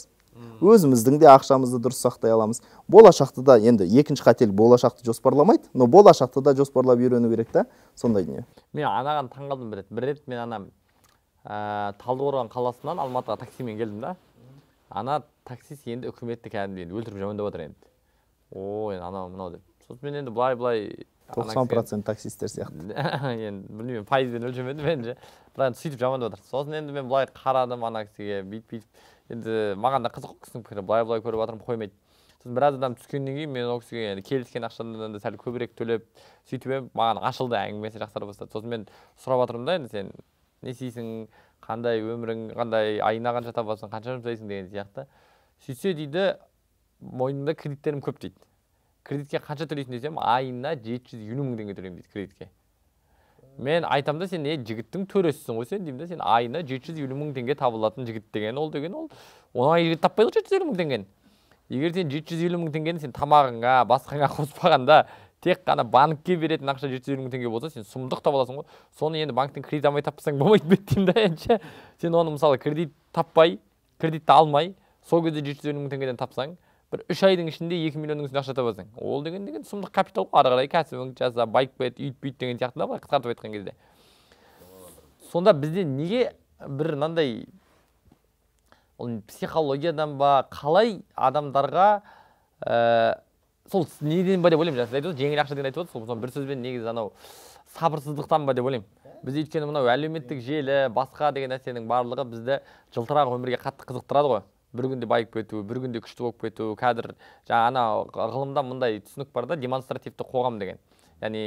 өзіміздің де ақшамызды дұрыс сақтай аламыз болашақты да енді екінші қателік болашақты жоспарламайды но болашақты да жоспарлап үйрену керек та сондай дүние мен анаған таңқалдым бір рет бір рет мен ана ә, талдықорған қаласынан алматыға таксимен келдім да ана таксист енді үкіметті кәдімгідей өлтіріп жамандап жатыр енді ой анау мынау деп сосын мен енді былай былай тоқсан процент таксисттер сияқты енді білмеймін пайызбен өлшемедім енді бірақ енді сөйтіп жамандап жатыр сосын енді мен былай қарадым ана кісіге бүйтіп бүйтіп енді маған да қызық кісінің пікірі былай былай көріп жатырмын қоймайды сосын біраз адам түскеннен кейін мен ол кісіге енді келіскен ақшадан да сәл көбірек төлеп сөйтіп едім маған ашылды әңгімесі жақсара бастады сосын мен сұрап жатырмын да енді сен не істейсің қандай өмірің қандай айына қанша табасың қанша жұмсайсың деген сияқты сөйтсе дейді мойнымда кредиттерім көп дейді кредитке қанша төлейсің десем айына жеті жүз елу мың теңге төлеймін дейді кредитке мен айтамын да сен е жігіттің төресісің ғой сен деймін да сен айына жеті жүз елу мың теңге табылатын жігіт деген ол деген ол оңай жігіт таппайды ғой жеті жүз елу мың теңгені егер сен жеті жүз елу мың теңгені сен тамағыңа басқаңа қоспағанда тек қана банкке беретін ақша жеті жүз елу мың теңге болса сен сұмдық таба аласың ғой соны енді банктен кредит алмай таппасаң болмайды деп еді деймін да енші сен оны мысалы кредит таппай кредитті алмай сол кезде жеті жүз елу мың теңгеден тапсаң бір үш айдың ішінде екі миллионның үстінде ақша табасың ол деген деген сұмдық капитал ғой ары қарай кәсібіңді жаса байып кет үйт бүйт деген сияқты да былай қысқартып айтқан кезде сонда бізде неге бір мынандай ол психологиядан ба қалай адамдарға ә, сол неден ба деп ойлаймын жаңа сіз айтып жеңіл ақша деген айтып отырсыз ғой бір сөзбен негізі анау сабырсыздықтан ба деп ойлаймын ә? біз өйткені мынау әлеуметтік желі басқа деген нәрсенің барлығы бізді жылтырақ өмірге қатты қызықтырады ғой бір күнде байып кету бір күнде күшті болып кету қазір жаңа ана ғылымда мындай түсінік бар да демонстративті қоғам деген яғни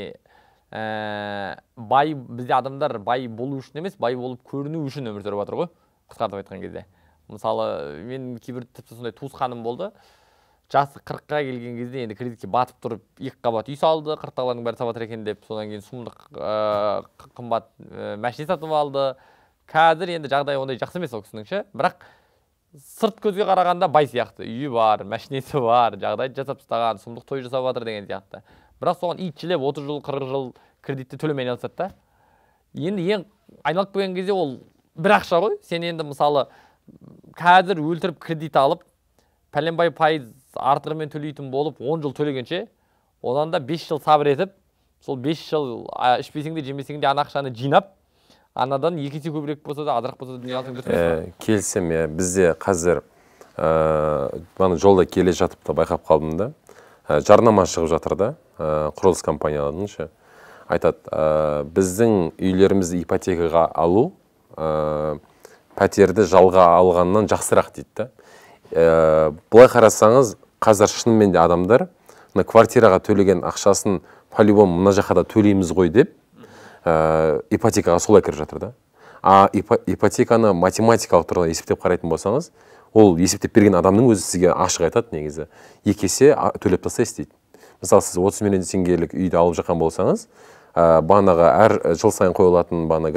ә, бай бізде адамдар бай болу үшін емес бай болып көріну үшін өмір сүріп жатыр ғой қысқартып айтқан кезде мысалы мен кейбір тіпті сондай туысқаным болды жасы қырыққа келген кезде енді кредитке батып тұрып екі қабат үй салды қырықтағылардың бәрі сатып екен деп содан кейін сұмдық ә, қымбат ә, машина сатып алды қазір енді жағдайы ондай жақсы емес ол кісінің ше бірақ сырт көзге қарағанда бай сияқты үйі бар машинесі бар жағдай жасап тастаған сұмдық той жасап жатыр деген сияқты бірақ соған итшілеп отыз жыл қырық жыл кредитті төлемей айналысады да енді ең айналып келген кезде ол бір ақша ғой сен енді мысалы қазір өлтіріп кредит алып пәленбай пайыз артығымен төлейтін болып 10 жыл төлегенше одан да 5 жыл сабыр етіп сол 5 жыл ішпесең де жемесең де ана ақшаны жинап анадан екі есе көбірек болса да азырақ болса да дүние алсаң дұрыс ә, келісемін иә бізде қазір ыыы жолда келе жатып та байқап қалдым да жарнама шығып жатыр да ә, құрылыс компанияларының ше айтады біздің үйлерімізді ипотекаға алу ә, пәтерді жалға алғаннан жақсырақ дейді да былай қарасаңыз қазір шынымен де адамдар мына квартираға төлеген ақшасын по мына жаққа да төлейміз ғой деп ә, ипотекаға солай кіріп жатыр да а ипотеканы математикалық тұрғыда есептеп қарайтын болсаңыз ол есептеп берген адамның өзі сізге ашық айтады негізі екі есе төлеп тастайсыз дейді мысалы сіз отыз миллион теңгелік үйді алып жатқан болсаңыз ә, э, бағанағы әр э, жыл сайын қойылатын бағана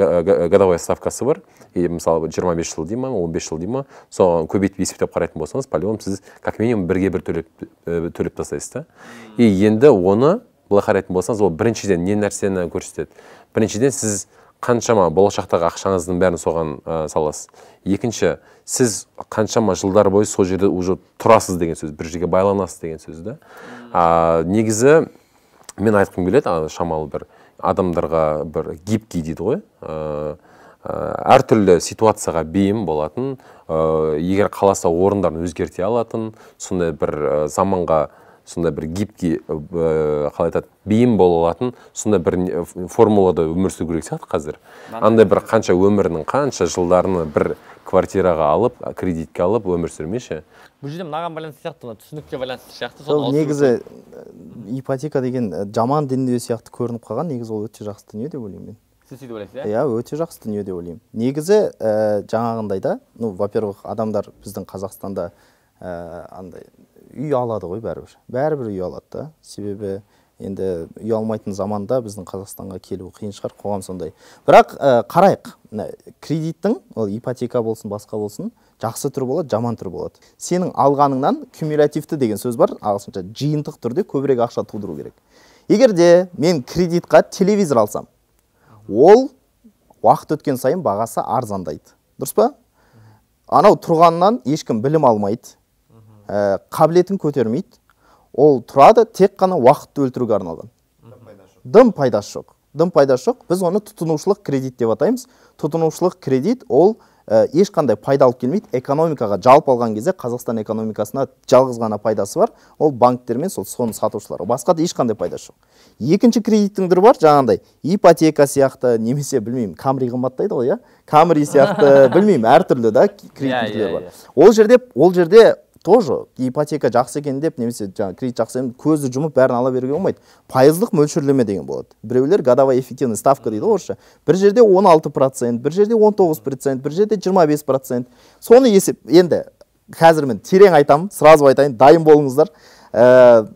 годовая ставкасы бар и мысалы 25 жыл дей ма он жыл дей ма соған көбейтіп есептеп қарайтын болсаңыз по любому сіз как минимум бірге бір төлеп ә, төлеп тастайсыз да и енді оны былай қарайтын болсаңыз ол біріншіден не нәрсені көрсетеді біріншіден сіз қаншама болашақтағы ақшаңыздың бәрін соған ә, саласыз екінші сіз қаншама жылдар бойы сол жерде уже тұрасыз деген сөз бір жерге байланасыз деген сөз да негізі мен айтқым келеді шамалы бір адамдарға бір гибкий дейді ғой ә, әртүрлі ситуацияға бейім болатын ә, егер қаласа орындарын өзгерте алатын сондай бір заманға сондай бір гибкий э, э, қалай айтады бейім бола алатын сондай бір формулада өмір сүру керек сияқты қазір андай бір қанша өмірінің қанша жылдарын бір квартираға алып кредитке алып өмір сүрмеші бұл жерде мынаған байланысты сияқты мына түсінікке байланысты сияқты сол негізі э, ипотека деген жаман дүние сияқты көрініп қалған негізі ол өте жақсы дүние деп ойлаймын мен сіз сөйтіп ойлайсыз иә иә өте жақсы дүние деп ойлаймын негізі ә, жаңағындай да ну во первых адамдар біздің қазақстанда ііі андай үй алады ғой бәрібір бәрібір үй алады да себебі енді үй алмайтын заманда біздің қазақстанға келу қиын шығар қоғам сондай бірақ ә, қарайық кредиттің ол ипотека болсын басқа болсын жақсы түрі болады жаман түрі болады сенің алғаныңнан кумулятивті деген сөз бар ағылшынша жиынтық түрде көбірек ақша тудыру керек Егерде мен кредитқа телевизор алсам ол уақыт өткен сайын бағасы арзандайды дұрыс па анау тұрғаннан ешкім білім алмайды ә, қабілетін көтермейді ол тұрады тек қана уақытты өлтіруге арналған дым пайдасы жоқ дым пайдасы жоқ біз оны тұтынушылық кредит деп атаймыз тұтынушылық кредит ол ә, ешқандай пайда алып келмейді экономикаға жалпы алған кезде қазақстан экономикасына жалғыз ғана пайдасы бар ол банктер мен сол соны сатушылар басқа да ешқандай пайдасы жоқ екінші кредиттің түрі бар жаңағындай ипотека сияқты немесе білмеймін камри қымбаттайды ғой иә камри сияқты білмеймін әртүрлі да кредит иә, иә, бар иә. ол жерде ол жерде тоже ипотека жақсы екен деп немесе жаңағы кредит жақсы екен көзді жұмып бәрін ала беруге болмайды пайыздық мөлшерлеме деген болады біреулер годовая эффективная ставка дейді ғой орысша бір жерде 16 процент бір жерде 19 процент бір жерде 25 процент соны есеп енді қазір мен терең айтамын сразу айтайын дайын болыңыздар ә,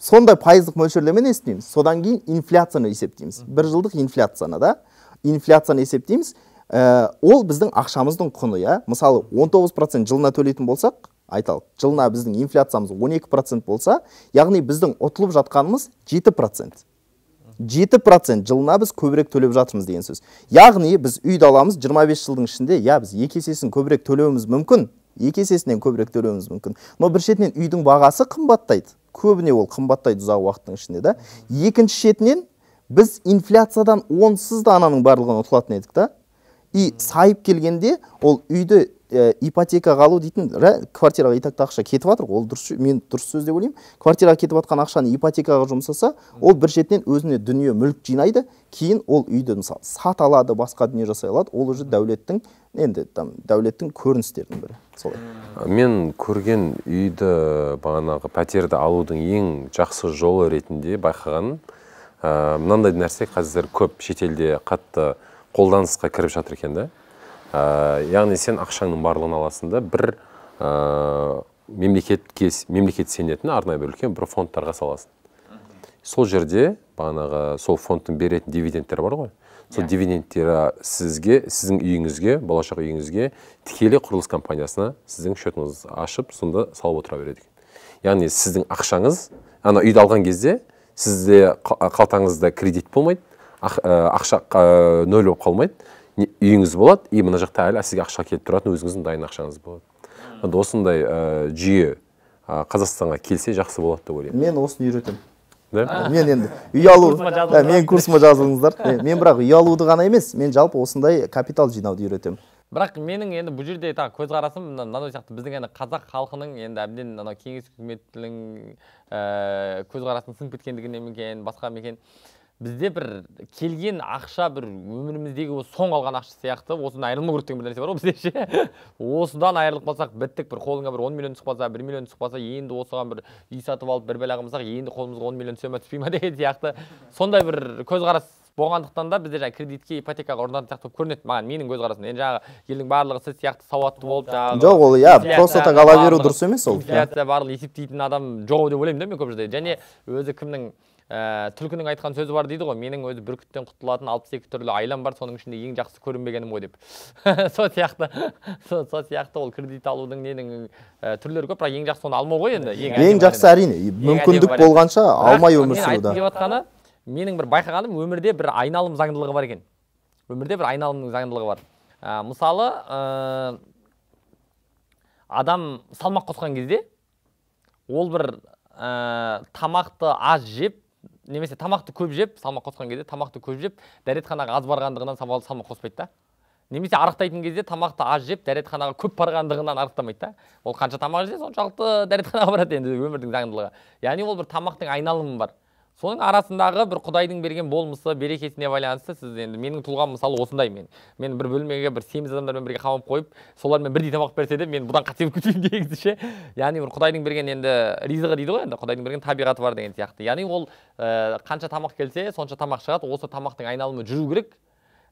сондай пайыздық мөлшерлемені есептейміз содан кейін инфляцияны есептейміз бір жылдық инфляцияны да инфляцияны есептейміз ә, ол біздің ақшамыздың құны иә мысалы 19 процент жылына төлейтін болсақ айталық жылына біздің инфляциямыз 12 процент болса яғни біздің ұтылып жатқанымыз 7 процент жеті процент жылына біз көбірек төлеп жатырмыз деген сөз яғни біз үйді аламыз 25 жылдың ішінде иә біз екі есесін көбірек төлеуіміз мүмкін екі есесінен көбірек төлеуіміз мүмкін но бір шетінен үйдің бағасы қымбаттайды көбіне ол қымбаттайды ұзақ уақыттың ішінде да екінші шетінен біз инфляциядан онсыз да ананың барлығын ұтылатын едік та и сайып келгенде ол үйді ә, ипотека алу дейтін квартираға и так ақша кетіп жатыр ол дұрыс мен дұрыс сөз деп ойлаймын квартираға кетіп жатқан ақшаны ипотекаға жұмсаса ол бір шетінен өзіне дүние мүлік жинайды кейін ол үйді мысалы сата алады басқа дүние жасай алады ол уже дәулеттің енді там дәулеттің көріністерінің бірі солай мен көрген үйді бағанағы пәтерді алудың ең жақсы жолы ретінде байқағаным ә, мынандай нәрсе қазір көп шетелде қатты қолданысқа кіріп жатыр екен да Э, яғни сен ақшаңның барлығын аласың да бір ә, мемлекетке мемлекет сенетін арнайы бір үлкен бір фондтарға саласың сол жерде бағанағы сол фондтың беретін дивидендтері бар ғой сол yeah. Иә. сізге сіздің үйіңізге болашақ үйіңізге тікелей құрылыс компаниясына сіздің счетыңыз ашып сонда салып отыра береді екен яғни сіздің ақшаңыз ана үйді алған кезде сізде қалтаңызда кредит болмайды э, ақша нөл болып қалмайды үйіңіз болады и мына жақта әлі сізге ақша келіп тұратын өзіңіздің дайын ақшаңыз болады енді осындай ә, жүйе ә, қазақстанға келсе жақсы болады деп ойлаймын мен осыны үйретемін да ә, мен енді үй алу ә, менің курсыма жазылыңыздар мен бірақ үй алуды ғана емес мен жалпы осындай капитал жинауды үйретемін бірақ менің енді бұл жерде тағы көзқарасым мынандай сияқты біздің енді қазақ халқының енді әбден анау кеңес үкіметінің ііі э, көзқарасының сіңіп кеткендігінен ме екен басқа ма екен бізде бір келген ақша бір өміріміздегі осы соңғы алған ақша сияқты осыдан айырылмау керек деген бір нәрсе бар ғой бізде ше осыдан айырылып қалсақ біттік бір қолыңа бір он миллион түсіп қалса бір миллион түсіп қалса енді осыған бір үй сатып алып бір бәла қылмасақ енді қолымызға он миллион түсе ма түспей ма деген сияқты сондай бір көзқарас болғандықтан да бізде жаңағы кредитке ипотекаға ұрынатын сияқты болып көрінеді маған менің көзқарасым енді жаңағы елдің барлығы сіз сияқты сауатты болып жаңағы жоқ ол иә просто так ала беру дұрыс емес ол инфляция барлығын есептейтін адам жоқ деп ойлаймын да мен көп жағдайда және өзі кімнің ә, түлкінің айтқан сөзі бар дейді ғой менің өзі бүркіттен құтылатын екі түрлі айлам бар соның ішінде ең жақсы көрінбегенім ғой деп сол сияқты сол сияқты ол кредит алудың ненің ә, түрлері көп бірақ ең жақсы оны алмау ғой енді ең, жақсы әрине мүмкіндік болғанша алмай өмір сүруді айтып жатқаны менің бір байқағаным өмірде бір айналым заңдылығы бар екен өмірде бір айналымның заңдылығы бар э, мысалы адам салмақ қосқан кезде ол бір тамақты аз жеп немесе тамақты көп жеп салмақ қосқан кезде тамақты көп жеп дәретханаға аз барғандығынан салмақ қоспайды да немесе арықтайтын кезде тамақты аз жеп дәретханаға көп барғандығынан арықтамайды да ол қанша тамақ жесе соншалықты дәретханаға барады енді өмірдің заңдылығы яғни ол бір тамақтың айналымы бар соның арасындағы бір құдайдың берген болмысы берекесіне байланысты сіз енді менің тұлғам мысалы осындай мен мен бір бөлмеге бір семіз адамдармен бірге қамап қойып солармен бірдей тамақ берсе де мен бұдан қате болып кетпеймін негізі ше яғни бір құдайдың берген енді ризығы дейді ғой енді құдайдың берген табиғаты бар деген сияқты яғни ол ә, қанша тамақ келсе сонша тамақ шығады осы тамақтың айналымы жүру керек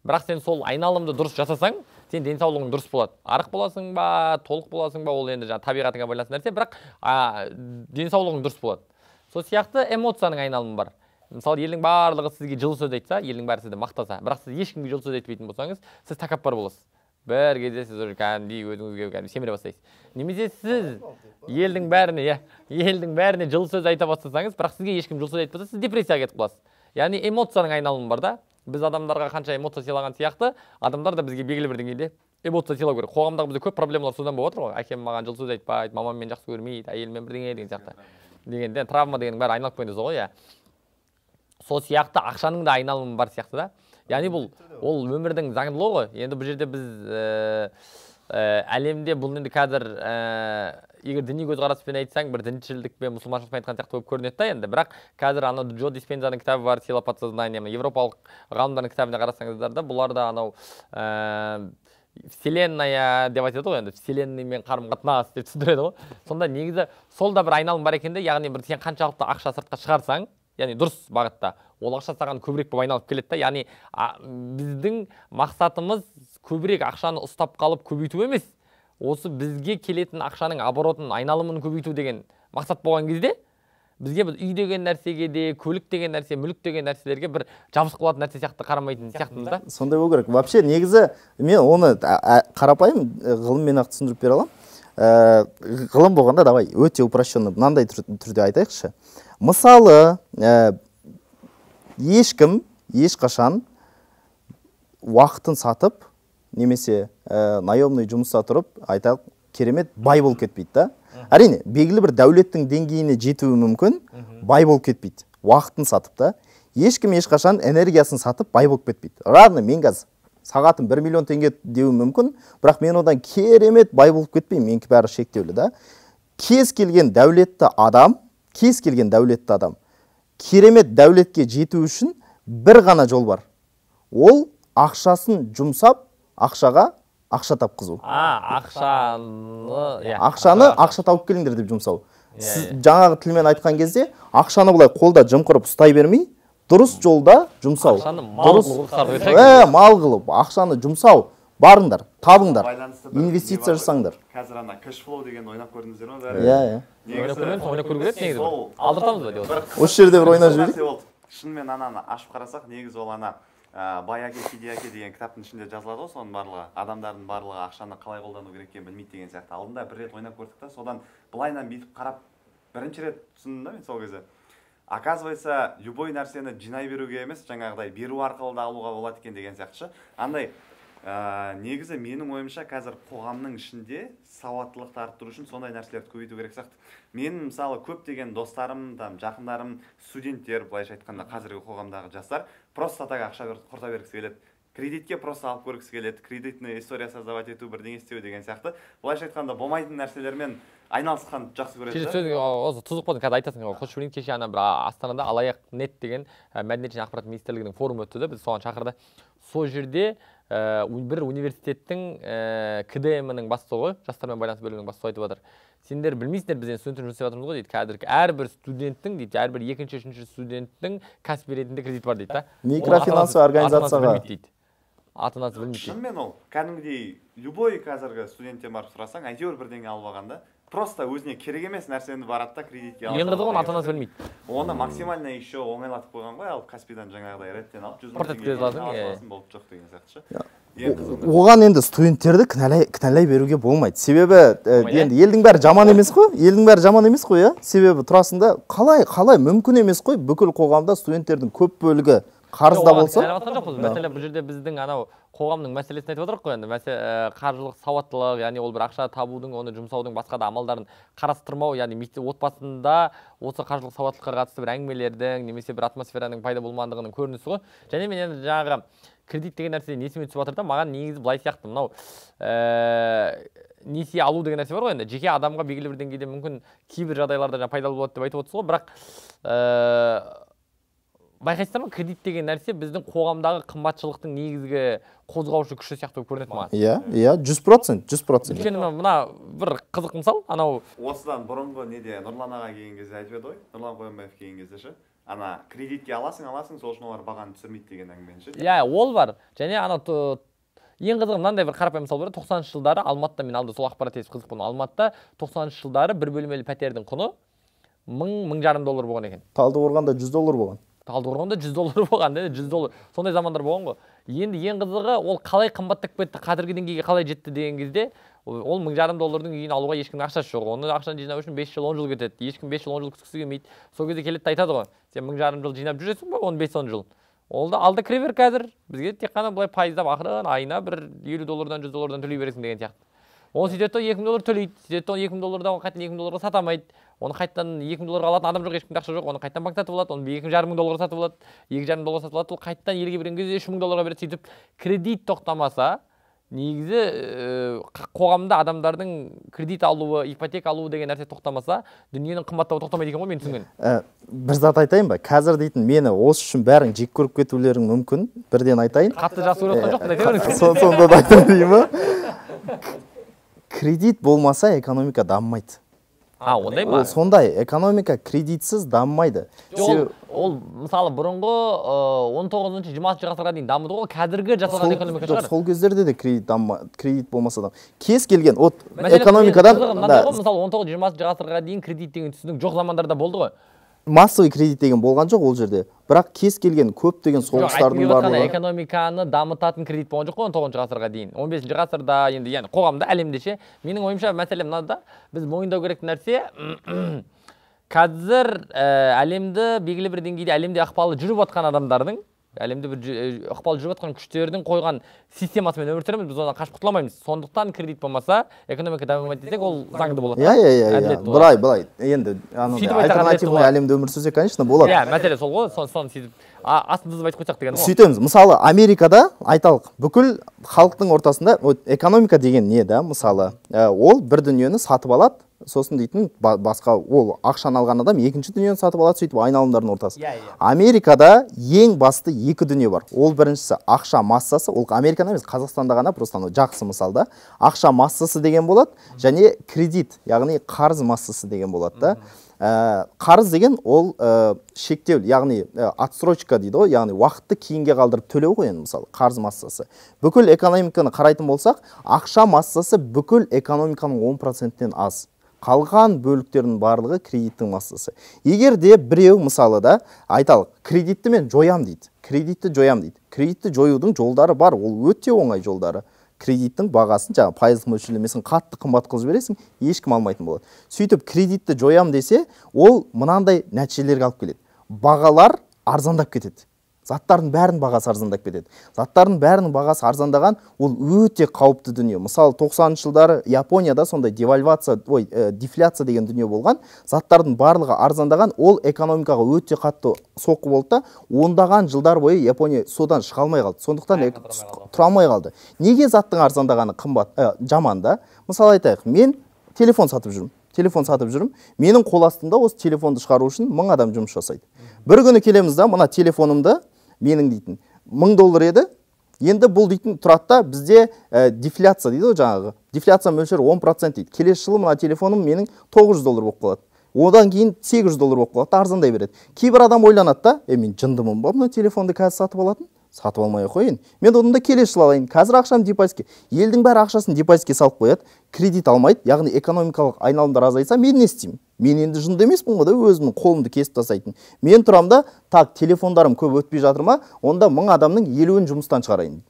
бірақ сен сол айналымды дұрыс жасасаң сен денсаулығың дұрыс болады арық боласың ба толық боласың ба ол енді жаңағы табиғатыңа байланысты нәрсе бірақ ә, денсаулығың дұрыс болады сол сияқты эмоцияның айналымы бар мысалы елдің барлығы сізге жылы сөз айтса елдің бәрі сізді мақтаса бірақ сіз ешкімге жылы сөз айтпайтын болсаңыз сіз тәкаппар боласыз бір кезде сіз уже кәдімгідей өзіңізге кәдімгі семіре бастайсыз немесе сіз елдің бәріне иә елдің бәріне жылы сөз айта бастасаңыз бірақ сізге ешкім жылы сөз айтпаса сіз депрессияға кетіп қаласыз яғни эмоцияның айналымы бар да біз адамдарға қанша эмоция сыйлаған сияқты адамдар да бізге белгілі бір деңгейде эмоция сыйлау керек қоғамдағы бізде көп проблемалар содан болып жатыр ғой әкем маған жылы сөз айтпайды мамам мені жақсы көрмейді әйеліммен бірдеңе деген сияқты дегенде травма деген бәрі айналып келген ғой иә сол сияқты ақшаның да айналымы бар сияқты да яғни бұл ол өмірдің заңдылығы ғой енді бұл жерде біз ә, әлемде бұл енді қазір ә, егер діни көзқараспен айтсаң бір діншілдікпен мұсылманшылықпен айтқан сияқты болып көрінеді да енді бірақ қазір анау джо диспензаның кітабы бар сила подсознания европалық ғалымдардың кітабына қарасаңыздар да бұлар да анау ә, вселенная деп айтады ғой енді вселенныймен қарым қатынас деп түсіндіреді ғой сонда негізі сол да бір айналым бар екен де яғни бір сен қаншалықты ақша сыртқа шығарсаң яғни дұрыс бағытта ол ақша саған көбірек болып айналып келеді да яғни а, біздің мақсатымыз көбірек ақшаны ұстап қалып көбейту емес осы бізге келетін ақшаның оборотын айналымын көбейту деген мақсат болған кезде бізге біз үй деген нәрсеге де көлік деген нәрсе мүлік деген нәрселерге бір жабысып қалатын нәрсе сияқты қарамайтын сияқтымыз да сондай болу керек вообще негізі мен оны қарапайым э, ғылыммен ақ түсіндіріп бере аламын ә, ғылым болғанда давай өте упрощенно мынандай түрде айтайықшы мысалы ә, ешкім ешқашан уақытын сатып немесе ә, наемный жұмыста тұрып айтайық керемет бай болып кетпейді да әрине белгілі бір дәулеттің деңгейіне жетуі мүмкін бай болып кетпейді уақытын сатып та ешкім ешқашан энергиясын сатып бай болып кетпейді ладно мен қазір сағатым бір миллион теңге деуі мүмкін бірақ мен одан керемет бай болып кетпеймін менікі бәрі шектеулі да кез келген дәулетті адам кез келген дәулетті адам керемет дәулетке жету үшін бір ғана жол бар ол ақшасын жұмсап ақшаға ақша тапқызу а ақшаны иә ақшаны ақша тауып келіңдер деп жұмсау иә, сіз иә. жаңағы тілмен айтқан кезде ақшаны былай қолда жымқырып ұстай бермей дұрыс жолда жұмсау ақшаны мал қылып ақшаны жұмсау барыңдар табыңдар инвестиция жасаңдар қазір ана флоу деген ойнап көрдіңіздер ма бәрі иә иә ойнап көру керек негізі алдыртамыз ба деп осы жерде бір ойнап жіберейік шынымен ананы ашып қарасақ негізі ол ана ә, баяги әке деген кітаптың ішінде жазылады ғой соның барлығы адамдардың барлығы ақшаны қалай қолдану керек екенін білмейді деген сияқты алдында бір рет ойнап көрдік та содан былайынан бүйтіп қарап бірінші рет түсіндім да мен сол кезде оказывается любой нәрсені жинай беруге емес жаңағыдай беру арқылы да алуға болады екен деген сияқты ше андай ә, негізі менің ойымша қазір қоғамның ішінде сауаттылықты арттыру үшін сондай нәрселерді көбейту керек сияқты менің мысалы көптеген достарым там жақындарым студенттер былайша айтқанда қазіргі қоғамдағы жастар просто так ақша құрта бергісі келеді кредитке просто алып көргісі келеді кредитный история создавать ету бірдеңе істеу деген сияқты былайша айтқанда болмайтын нәрселермен айналысқанды жақсы көреді кеше осы тұзық болдың қазір айтасың қошбелин кеше ана бір астанада алаяқ нет деген э, мәдениет және ақпарат министрлігінің форумы өтті да бізді соған шақырды сол жерде ә, бір университеттің ә, э, кдм нің бастығы жастармен байланыс бөлімінің бастығы айтып жатыр сендер білмейсіңдер біз енді студенттермен жұмыс істеп жатырмыз ғой дейді қазіргі әрбір студенттің дейді әрбір екінші үшінші студенттің кәсіп ретінде кредит бар дейді да ә, микрофинансовый организацияға дейді ата анасы білмейді шынымен ол кәдімгідей любой қазіргі студенттен барып сұрасаң әйтеуір бірдеңе алып алған да просто өзіне керек емес нәрсені барады да кредитке алады енді оны ата анасы білмейді оны максимально еще оңайлатып қойған ғой алып каспидан жаңағыдай реттен алып жүз мың теңге иә, иә. болып жоқ деген сияқты ше оған енді студенттерді кінәлай кінәлай беруге болмайды себебі э, енді елдің бәрі жаман емес қой елдің бәрі жаман емес қой иә себебі тұрасың да қалай қалай мүмкін емес қой бүкіл қоғамда студенттердің көп бөлігі қарызда болса мәселе бұл жерде біздің анау қоғамның мәселесін айтып отырмық қой енді мәсе, э, қаржылық сауаттылық яғни ол бір ақша табудың оны жұмсаудың басқа да амалдарын қарастырмау яғни мектеп отбасында осы қаржылық сауаттылыққа қатысты бір әңгімелердің немесе бір атмосфераның пайда болмағандығының көрінісі ғой және мен енді жаңағы кредит деген нәрсе есіме түсіп жатыр да маған негізі былай сияқты мынау ә, несие алу деген нәрсе бар ғой енді жеке адамға белгілі бір деңгейде мүмкін кейбір жағдайларда жаңа пайдалы болады деп айтып отырсыз ғой бірақ ә, байқайсыздар ма кредит деген нәрсе біздің қоғамдағы қымбатшылықтың негізгі қозғаушы күші сияқты болып көрінеді маған иә иә жүз процент жүз процент өйткені мына бір қызық мысал анау осыдан бұрынғы неде нұрлан аға келген кезде айтып еді ғой нұрлан қоянбаев келген кезде ше ана кредитке аласың аласың сол үшін олар бағаны түсірмейді деген әңгімені ше иә ол бар және ана ең қызығы мынандай бір қарапайым мысал бар тоқсаныншы жылдары алматыда мен алды сол ақпарат естіп қызық болдым алматыда тоқсаныншы жылдары бір бөлмелі пәтердің құны мың мың жарым доллар болған екен талдықорғанда жүз доллар болған талдықорғанда жүз доллар болған да жүз доллар сондай замандар болған ғой енді ең қызығы ол қалай қымбаттап кетті қазіргі деңгейге қалай жетті деген кезде ол мың жарым доллардың үйін алуға ешкімнің ақшасы жоқ оны ақшаны жинау үшін бес жыл он жыл кетеді ешкім бес жыл он жыл күткісі келмейді сол кезде келеді да айтады ғой сен мың жарым жыл жинап жүресің ба он бес он жыл ол да алда кіре бер қазір бізге тек қана былай пайыздап ақырын айына бір елу доллардан жүз доллардан төлей бересің деген сияқты ол сөйтеді да екі мың доллар төлейді сөйтеді да екі мың доллардан қайтадан екі мың долларға сата алмайды оны қайтадан екі мың долларға алатын адам жоқ ешкімде ақша жоқ оны қайтадан банкте сатып алады оны екі жарым мың долларға сатып алады екі жарым долларға сатып алады ол қайтадан елге берген кезде үш мың долларға береді сөйтіп кредит тоқтамаса негізі қоғамда адамдардың кредит алуы ипотека алуы деген нәрсе тоқтамаса дүниенің қымбаттауы тоқтамайды екен ғой менің түсінгенім ә, бір зат айтайын ба қазір дейтін мені осы үшін бәрің жек көріп кетулерің мүмкін бірден айтайын қатты жақсы көріп жатқан жоқпын сонда да айтайын деймін ба кредит болмаса экономика дамымайды а ондай ма э, сондай экономика кредитсіз дамымайды ол, ол мысалы бұрынғы э, он тоғызыншы жиырмасыншы ғасырға дейін дамыды ғой қазіргі жасалған экономика шығар сол кездерде де кредит дамыма, кредит болмаса да кез келген вот экономикадан мысалы он тоғыз жиырмасыншы ғасырға дейін кредит деген түсінік жоқ замандарда болды ғой массовый кредит деген болған жоқ ол жерде бірақ кез келген көптеген соғыстардың барлығы экономиканы дамытатын кредит болған жоқ қой он тоғызыншы ғасырға дейін он бесінші ғасырда енді яғни қоғамда әлемде ше менің ойымша мәселе мынада біз мойындау керек нәрсе қазір э, әлемді белгілі бір деңгейде әлемде ақпалы жүріп жатқан адамдардың әлемде бір э, ықпал жүріп жатқан күштердің қойған системасымен өмір сүреміз біз одан қашып құтыла алмаймыз сондықтан кредит болмаса экономика дамымайды десек ол заңды болады иә иә иә, иә. былай былай енді альтернативный әлемде өмір сүрсек конечно болады иә мәселе сол ғой соны сөйтіп астын тізіп айтып қойсақ деген ғой сөйтеміз мысалы америкада айталық бүкіл халықтың ортасында экономика деген не да мысалы э, ол бір дүниені сатып алады сосын дейтін басқа ол ақшаны алған адам екінші дүниені сатып алады сөйтіп айналымдардың ортасы иә yeah, иә. yeah. америкада ең басты екі дүние бар ол біріншісі ақша массасы ол америкада емес қазақстанда ғана просто анау жақсы да ақша массасы деген болады және кредит яғни қарыз массасы деген болады да ә, қарыз деген ол ә, шектеу яғни ә, отсрочка дейді ғой яғни уақытты кейінге қалдырып төлеу ғой енді мысалы қарыз массасы бүкіл экономиканы қарайтын болсақ ақша массасы бүкіл экономиканың он проценттен аз қалған бөліктердің барлығы кредиттің массасы егер де біреу мысалы да айталық кредитті мен жоям дейді кредитті жоям дейді кредитті жоюдың жолдары бар ол өте оңай жолдары кредиттің бағасын жаңағы пайыздық мөлшерлемесін қатты қымбат қылып жібересің ешкім алмайтын болады сөйтіп кредитті жоям десе ол мынандай нәтижелерге алып келеді бағалар арзандап кетеді заттардың бәрінің бағасы арзандап кетеді заттардың бәрінің бағасы арзандаған ол өте қауіпті дүние мысалы 90 жылдары японияда сондай девальвация ой ә, дефляция деген дүние болған заттардың барлығы арзандаған ол экономикаға өте қатты соққы болды да ондаған жылдар бойы япония содан шыға алмай қалды сондықтан тұра алмай қалды неге заттың арзандағаны қымбат ә, жаман да мысалы айтайық мен телефон сатып жүрмін телефон сатып жүрмін менің қол астымда осы телефонды шығару үшін мың адам жұмыс жасайды бір күні келеміз да мына телефонымды менің дейтін мың доллар еді енді бұл дейтін тұрады бізде ә, дефляция дейді ғой жаңағы дефляция мөлшері он процент дейді келесі жылы мына телефоным менің 900 доллар болып қалады одан кейін 800 доллар болып қалады да арзандай береді кейбір адам ойланады да е мен жындымын ба мына телефонды қазір сатып алатын сатып алмай ақ қояйын мен одан да келесі жылы алайын қазір ақшам депозитке елдің бәрі ақшасын депозитке салып қояды кредит алмайды яғни экономикалық айналымдар азайса мен не істеймін мен енді жынды емеспін ғой да өзімнің қолымды кесіп тастайтын мен тұрамын да так телефондарым көп өтпей жатыр ма онда мың адамның елуін жұмыстан шығарайын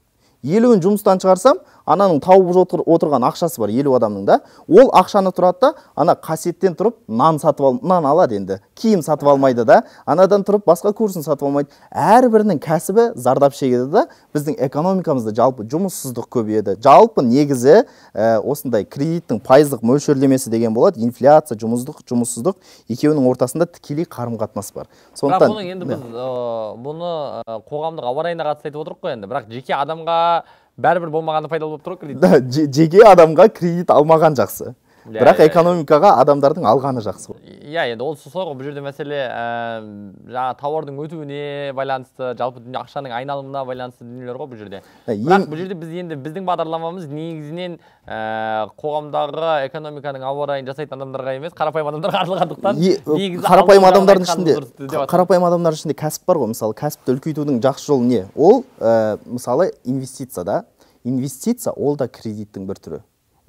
елуін жұмыстан шығарсам ананың тауып отыр, отырған ақшасы бар елу адамның да ол ақшаны тұрады да ана қасиеттен тұрып нан сатып ал нан алады енді киім сатып алмайды да анадан тұрып басқа курсын сатып алмайды әрбірінің кәсібі зардап шегеді да біздің экономикамызда жалпы жұмыссыздық көбейеді жалпы негізі ә, осындай кредиттің пайыздық мөлшерлемесі деген болады инфляция жұмыссыздық жұмыссыздық екеуінің ортасында тікелей қарым қатынас бар сондықтан бірақ бұны енді біз бұны қоғамдық ауа райына қатысты айтып отырмық қой енді бірақ жеке адамға бәрібір болмағаны пайдалы болып тұр ғой кредит жеке адамға кредит алмаған жақсы бірақ экономикаға адамдардың алғаны жақсы ғой иә енді ол солай ғой бұл жерде мәселе ә, жаңағы тауардың өтуіне байланысты жалпы ақшаның айналымына байланысты дүниелер ғой бұл жерде ә, бірақ бұл жерде біз енді біздің бағдарламамыз негізінен ә, қоғамдағы экономиканың ауа райын жасайтын адамдарға емес қарапайым адамдарға арналғандықтан қарапайым адамдардың ішінде қарапайым адамдардың ішінде кәсіп бар ғой мысалы кәсіпті үлкейтудің жақсы жолы не ол ә, мысалы инвестиция да инвестиция ол да кредиттің бір түрі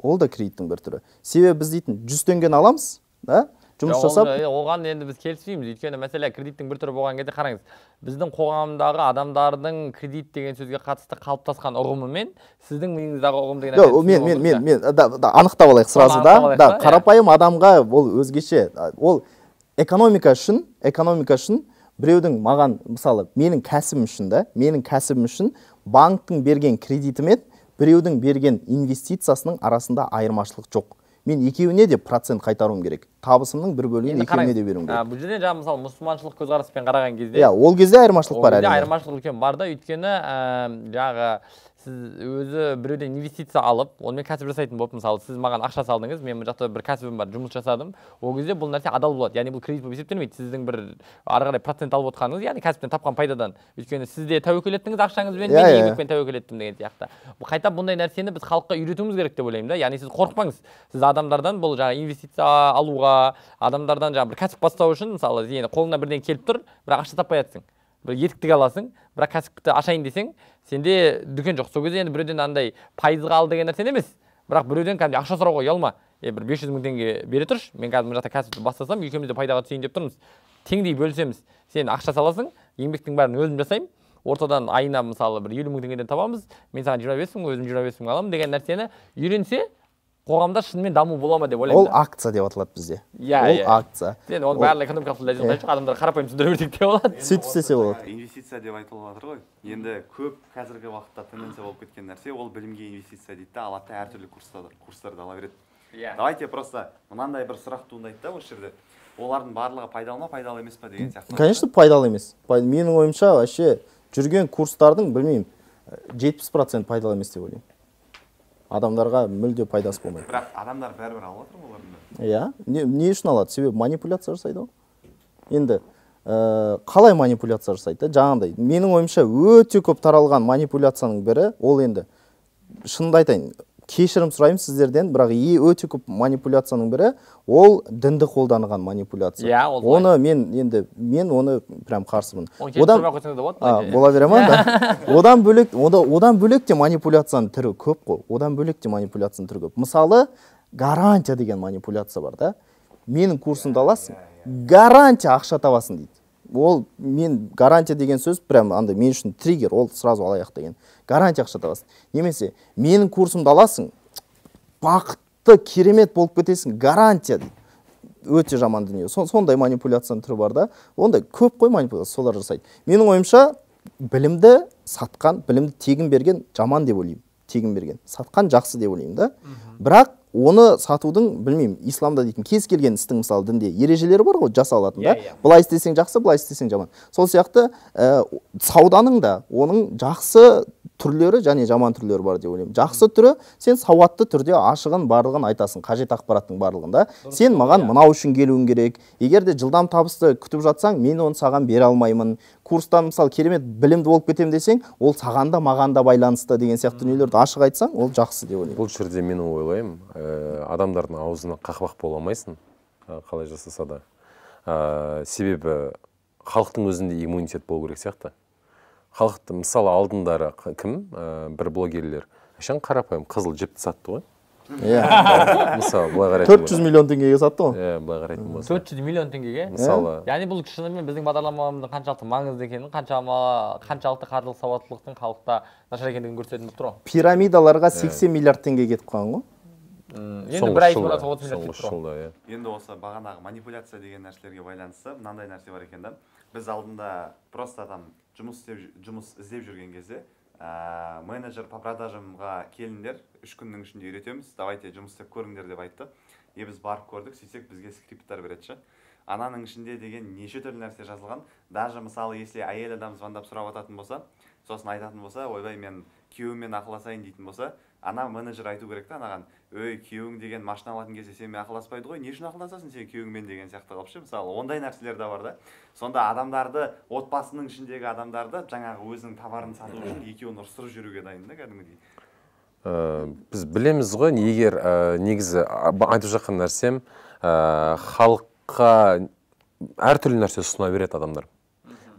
ол да кредиттің бір түрі себебі біз дейтін жүз теңгені аламыз да жұмыс жасап оған енді біз келіспейміз өйткені мәселе кредиттің бір түрі болған кезде қараңыз біздің қоғамдағы адамдардың кредит деген сөзге қатысты қалыптасқан ұғымы мен сіздің миыңыздағы ұғым деген жоқ мен мен мен мен анықтап алайық сразу да да қарапайым адамға ол өзгеше ол экономика үшін экономика үшін біреудің маған мысалы менің кәсібім үшін да менің кәсібім үшін банктің берген кредитімен біреудің берген инвестициясының арасында айырмашылық жоқ мен екеуіне де процент қайтаруым керек табысымның бір бөлігін екеуіне де беруім керек бұл жерде жаңағы мысалы мұсылманшылық көзқараспен қараған кезде иә ол кезде айырмашылық бар әрине айырмашылық үлкен бар да өйткені жаңағы сіз өзі біреуден инвестиция алып онымен кәсіп жасайтын болып мысалы сіз маған ақша салдыңыз мен мына жақта бір кәсібім бар жұмыс жасадым ол кезде бұл нәрсе адал болады яғни бұл кредит болып есептелмейді сіздің бір ары қарай процент алып отқаныңыз яғни кәсіптен тапқан пайдадан өйткені сіз де тәуекел еттіңіз ақшаңызбен yeah, иә, yeah. мен иә. еңбекпен тәуекел еттім деген сияқты қайта бұндай нәрсені біз халыққа үйретуіміз керек деп ойлаймын да яғни сіз қорықпаңыз сіз адамдардан бұл жаңағы инвестиция алуға адамдардан жаңағы бір кәсіп бастау үшін мысалы енді қолыңнан бірдеңе келіп тұр бірақ ақша таппай жатсың бір етіктік аласың бірақ кәсіпті ашайын десең сенде дүкен жоқ сол кезде енді біреуден андай пайызға ал деген нәрсе емес бірақ біреуден кәдімгі ақша сұрауға ұялма е бір бес жүз мың теңге бере тұршы мен қазір мына жақта кәсіпті бастасам екеуміз де пайдаға түсейін деп тұрмыз теңдей бөлісеміз сен ақша саласың еңбектің бәрін өзім жасаймын ортадан айына мысалы бір елу мың теңгеден табамыз мен саған жиырма бес мың өзім жиырма бес мың аламын деген нәрсені үйренсе қоғамда шынымен даму бола ма деп ойлаймын ол акция деп аталады бізде иә yeah, ол yeah. Иә. акция енді оны барлығы экономикалық тілде yeah. адамдар қарапайым түсіндіре берсек те болады сөйтіп істесе болады инвестиция деп айтылып жатыр ғой енді көп қазіргі уақытта тенденция болып кеткен нәрсе ол білімге инвестиция дейді да алады да әртүрлі курстар курстарды ала береді иә давайте просто мынандай бір сұрақ туындайды да осы жерде олардың барлығы пайдалы ма пайдалы емес па деген сияқты конечно пайдалы емес менің ойымша вообще жүрген курстардың білмеймін жетпіс процент пайдалы емес деп ойлаймын адамдарға мүлде пайдасы болмайды бірақ адамдар бәрібір алып жатыр ғой иә не, не үшін алады себебі манипуляция жасайды ғой енді ә, қалай манипуляция жасайды да менің ойымша өте көп таралған манипуляцияның бірі ол енді шынымды айтайын кешірім сұраймын сіздерден бірақ өте көп манипуляцияның бірі ол дінді қолданған манипуляция иә оны мен енді мен оны прям қарсымын одан а, бола бере ма да одан бөлек ода, одан бөлек те манипуляцияның түрі көп қой одан бөлек те манипуляцияның түрі көп мысалы гарантия деген манипуляция бар да менің курсымды аласың гарантия ақша табасың дейді ол мен гарантия деген сөз прям андай мен үшін триггер ол сразу алаяқ деген гарантия ақша табасың немесе менің курсымды аласың бақытты керемет болып кетесің гарантия дейді өте жаман дүние сондай манипуляцияның түрі бар да ондай көп қой манипуляция солар жасайды менің ойымша білімді сатқан білімді тегін берген жаман деп ойлаймын тегін берген сатқан жақсы деп ойлаймын да бірақ оны сатудың білмеймін исламда дейтін кез келген істің мысалы дінде ережелері бар ғой жасалатын да yeah, иә, yeah. Иә. былай істесең жақсы былай істесең жаман сол сияқты ә, сауданың да оның жақсы түрлері және жаман түрлері бар деп ойлаймын жақсы түрі сен сауатты түрде ашығын барлығын айтасың қажет ақпараттың барлығын да сен маған иә. мынау үшін келуің керек егер де жылдам табысты күтіп жатсаң мен оны саған бере алмаймын курстан мысалы керемет білімді болып кетемін десең ол саған да маған да байланысты деген сияқты дүниелерді ашық айтсаң ол жақсы деп ойлаймын бұл жерде мен ойлаймын ә, адамдардың аузына қақпақ бола алмайсың э, қалай жасаса да ә, себебі халықтың өзінде иммунитет болу керек сияқты халықты мысалы алдындары кім ә, бір блогерлер әшейін қарапайым қызыл жіпті сатты ғой иә мысалы былай қарайтын төрт жүз миллион теңгеге сатты ғой иә былай қарайтын болсақ төрт жүз миллион теңгеге мысалы иә. яғни бұл шынымен біздің бағдарламамыздың қаншалықты маңызды екенін қаншама қаншалықты қаржылық сауаттылықтың халықта нашар екендігін көрсететін болып тұр ғой пирамидаларға иә. сексен миллиард теңге кетіп қалған ғой енді бір ай тура жылда иә енді осы бағанағы манипуляция деген нәрселерге байланысты мынандай нәрсе бар екен да біз алдында просто там жұмыс істеп жұмыс іздеп жүрген кезде ә, менеджер по продажамға келіңдер үш күннің ішінде үйретеміз давайте жұмыс істеп көріңдер деп айтты Ебіз біз барып көрдік сөйтсек бізге скрипттар береді ананың ішінде деген неше түрлі нәрсе жазылған даже мысалы если әйел адам звондап сұрап жататын болса сосын айтатын болса ойбай мен күйеуіммен ақылдасайын дейтін болса ана менеджер айту керек та анаған өй күйеуің деген машина алатын кезде сенімен ақылдаспайды ғой не үшін ақылдасасың сен күйеуіңмен деген сияқты қылып ше мысалы ондай нәрселер де бар да сонда адамдарды отбасының ішіндегі адамдарды жаңағы өзінің товарын сату үшін екеуін ұрыстырып жүруге дайын да кәдімгідей ә, біз білеміз ғой егер ә, негізі айтып жатқан нәрсем э, халыққа әртүрлі нәрсе ұсына береді адамдар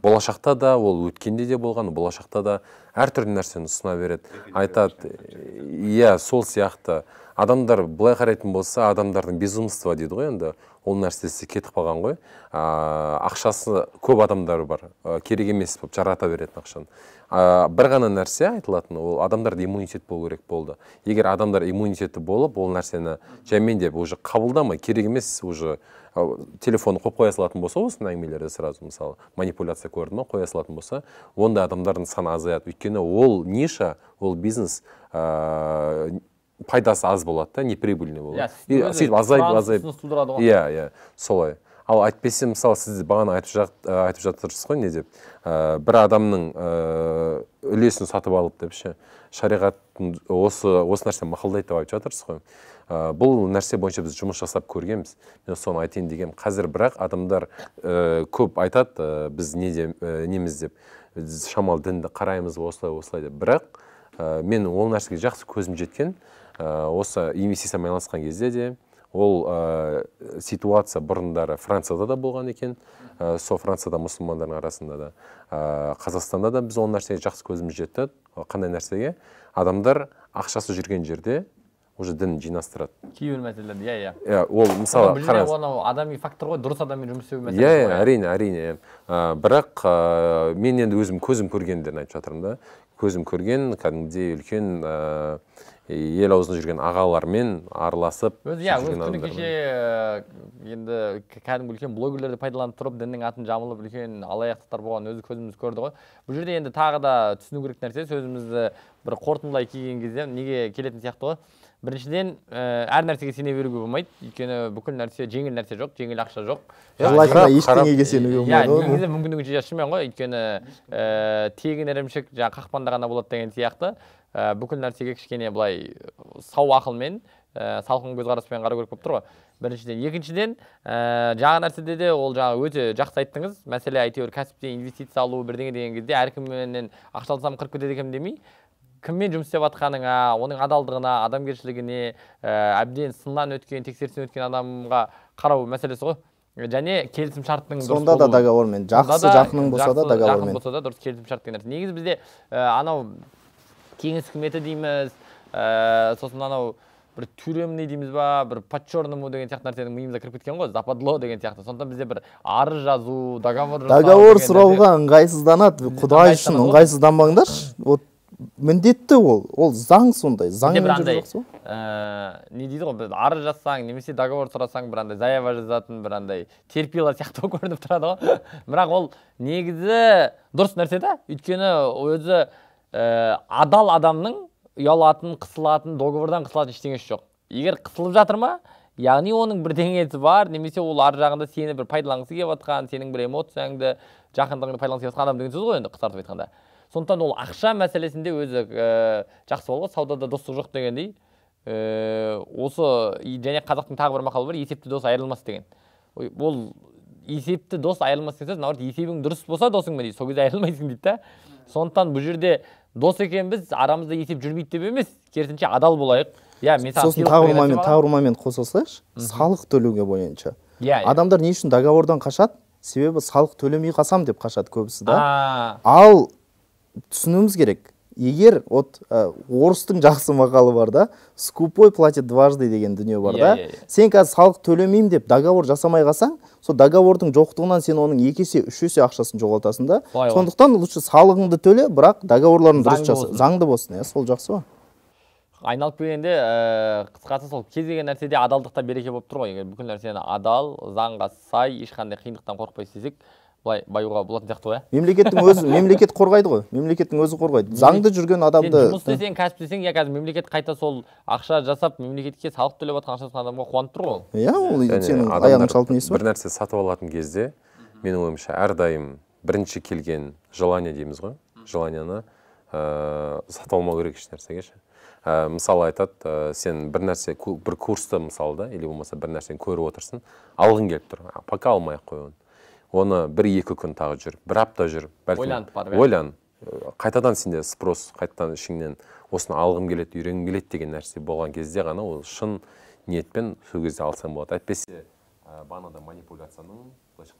болашақта да ол өткенде де болған болашақта да әртүрлі нәрсені ұсына береді айтады иә сол сияқты адамдар былай қарайтын болса адамдардың безумство дейді ғой енді ол нәрсесі кетіп қалған ғой ә, ақшасы көп адамдар бар ә, керек емес болып жарата беретін ақшаны ә, бір ғана нәрсе айтылатын ол адамдарда иммунитет болу керек болды егер адамдар иммунитеті болып ол нәрсені деп уже қабылдамай керек емес уже Телефон қойып қоя салатын болса осындай әңгімелерді сразу мысалы манипуляция көрді ма қоя салатын болса ондай адамдардың саны азаяды өйткені ол ниша ол бизнес ә, пайдасы аз болады да неприбыльный болады иә, сөйтіп азайып азайып иә иә солай ал әйтпесе мысалы сіз бағана айтып, жат, айтып жатырсыз ғой не деп ә, бір адамның үлесін сатып алып деп ше шариғаттың осы осы нәрсені мақұлдайды деп айтып жатырсыз ғой бұл нәрсе бойынша біз жұмыс жасап көргенбіз мен соны айтайын деген қазір бірақ адамдар ә, көп айтады ә, біз неде неміз деп шамал шамалы дінді қараймыз осылай осылай деп бірақ мен ол нәрсеге жақсы көзім жеткен осы инвестициямен айналысқан кезде де ол ә, ситуация бұрындары францияда да болған екен ә, э, сол францияда мұсылмандардың арасында да ә, қазақстанда да біз ол нәрсеге жақсы көзіміз жетті қандай нәрсеге адамдар ақшасы жүрген жерде уже дін жинастырады кейбір мәселелерде иә иә иә ол мысалы қараңыз анау адами фактор ғой дұрыс адаммен жұмыс істеу мәселесі иә иә, иә әрине әрине бірақ мен енді өзім көзім көргендерін айтып жатырмын да көзім көрген кәдімгідей үлкен ыыы ел аузында жүрген ағалармен араласып иә күні кеше э, енді кәдімгі үлкен блогерлерді пайдаланып тұрып діннің атын жамылып үлкен алаяқтықтар болған өзі көзіміз көрді ғой бұл жерде енді тағы да түсіну керек нәрсе сөзімізді бір қорытындылай келген кезде неге келетін сияқты ғой біріншіден ә, әр нәрсеге сене беруге болмайды өйткені бүкіл нәрсе жеңіл нәрсе жоқ жеңіл ақша жоқ жылайтын ештеңеге сенуге иә, болмайды иә негізі мүмкіндігінше шынымен ғой өйткені ә, тегін ірімшік жаңағы қақпанда ғана болады деген сияқты ә, бүкіл нәрсеге кішкене былай сау ақылмен ә, салқын көзқараспен қарау керек болып тұр ғой біріншіден екіншіден ә, жаңа нәрседе де ол жаңа өте жақсы айттыңыз мәселе әйтеуір кәсіпте инвестиция алу бірдеңе деген кезде әркімменен ақша алсам қырып кетеді екенмін демей кіммен жұмыс істеп жатқаныңа оның адалдығына адамгершілігіне ә, әбден сыннан өткен тексерістен өткен адамға қарау мәселесі ғой және келісім шарттың сонда да договормен жақсы жақының болса да договормен жақын болса да дұрыс келісім шарт деген нәрсе негізі бізде ә, анау кеңес үкіметі дейміз ә, сосын анау бір тюремный дейміз ба бір по черному деген сияқты нәрсенің миымызға кіріп кеткен ғой западло деген сияқты сондықтан бізде бір арыз жазу договор договор сұрауға ыңғайсызданады құдай үшін ыңғайсызданбаңдаршы вот міндетті ол ол заң сондай заң андай ә, не дейді ғой біз арыз жазсаң немесе договор сұрасаң бір андай заява жазатын бір андай терпила сияқты болып көрініп тұрады ғой бірақ ол негізі дұрыс нәрсе да өйткені өзі ә, адал адамның ұялатын қысылатын договордан қысылатын ештеңесі жоқ егер қысылып жатыр ма яғни оның бірдеңесі бар немесе ол ар жағында сені бір пайдаланғысы келіп жатқан сенің бір эмоцияңды жақындығыңды пайдаланғысы келіп жатқан адам деген сөз ғой енді қысқартып айтқанда сондықтан ол ақша мәселесінде өзі ә, жақсы болды саудада достық жоқ дегендей ә, осы және қазақтың тағы бір мақалы бар есепті дос айырылмас деген ол есепті дос айырылмас деген сөз наоборот есебің дұрыс болса досыңмен дейді сол кезде айырылмайсың дейді да сондықтан бұл жерде дос екенбіз арамызда есеп жүрмейді деп емес керісінше адал болайық иә мен сосын тағы бір момент тағы бір момент қоса салайықшы салық төлеуге бойынша иә, иә адамдар не үшін договордан қашады себебі салық төлемей қалсам деп қашады көбісі да ал түсінуіміз керек егер вот э, орыстың жақсы мақалы бар да скупой платит дважды деген дүние бар да yeah, yeah, yeah. сен қазір салық төлемеймін деп договор жасамай қалсаң сол договордың жоқтығынан сен оның екі есе үш есе ақшасын жоғалтасың да сондықтан лучше салығыңды төле бірақ договорларың дұрыс жаса заңды болсын иә сол жақсы ғой айналып келгенде ә, қысқасы сол кез келген нәрседе адалдықта береке болып тұр ғой егер бүкіл нәрсені адал заңға сай ешқандай қиындықтан қорықпай істесек былай баюға болатын сияқты ғой иә мемлекеттің өзі мемлекет қорғайды ғой мемлекеттің өзі қорғайды заңды жүрген адамды сен жұмыс істесең кәсіп істесең иә қазір мемлекет қайта сол ақша жасап мемлекетке салық төлеп жатқан ақшасын адамға қуанып тұр ғой иә ол сенің аяғың шалып несі бір нәрсе сатып алатын кезде менің ойымша әрдайым бірінші келген желание дейміз ғой желанияны ыыы э, сатып алмау керек еш нәрсеге ше ә, э, мысалы айтады ә, сен бір нәрсе бір курсты мысалы да или болмаса бір нәрсені көріп отырсың алғың келіп тұр пока алмай ақ қой оны оны бір екі күн тағы жүр бір апта жүр бәлкім ойланып барып иә. ойлан қайтадан сенде спрос қайтадан ішіңнен осыны алғым келеді үйренгім келеді деген нәрсе болған кезде ғана ол шын ниетпен сол кезде алсаң болады әйтпесе ә, бағанағыдай манипуляцияның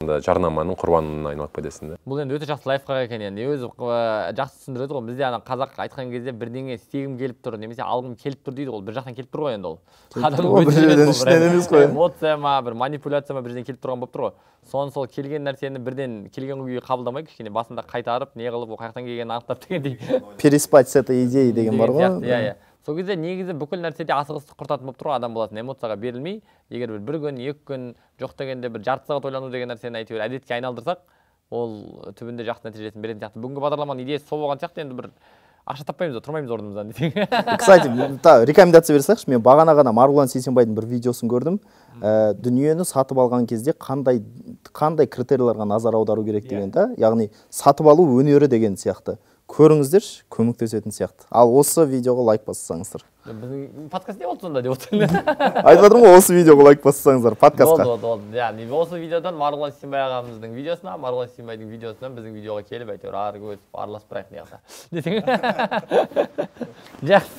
жарнаманың құрбанына айналып кетесің да бұл енді өте жақсы лайфхак екен енді өзі жақсы түсіндіреді ғой бізде ана қазақ айтқан кезде бірдеңе істегім келіп тұр немесе алғым келіп тұр дейді ғой бір жақтан келіп тұр ғой енді ол ішінен емес қой эмоция ма бір манипуляция ма бір келіп тұрған болып тұр ғой соны сол келген нәрсені бірден келген күйі қабылдамай кішкене басында қайтарып не қылып ол қай жақтан келгенін анықтап дегендей переспать с этой идеей деген бар ғой иә иә сол кезде негізі бүкіл нәрседе асығыстық құртатын болып тұр адам болатын эмоцияға берілмей егер бір бір күн екі күн жоқ дегенде бір жарты сағат ойлану деген нәрсені әйтеуір әдетке айналдырсақ ол түбінде жақсы нәтижесін беретін сияқты бүгінгі бағдарламаның идеясы сол болған сияқты енді бір ақша таппаймыз ғой тұрмаймыз орнымыздан десең кстати рекомендация берсақшы мен бағана ғана марғұлан сейсенбайдың бір видеосын көрдім ә, дүниені сатып алған кезде қандай қандай критерийларға назар аудару керек иә. деген да яғни сатып алу өнері деген сияқты көріңіздерші көмектесетін сияқты ал осы видеоға лайк бассаңыздар біздің подкаст не болды сонда деп отыр айтып жатырмын ғой осы видеоға лайк бассаңыздар подкастқа болды болды яғни осы видеодан марғұлан сембай ағамыздың видеосына марғұлан сембайдың видеосынан біздің видеоға келіп әйтеуір ары өсіп араласып барайық неғылса десең жақсы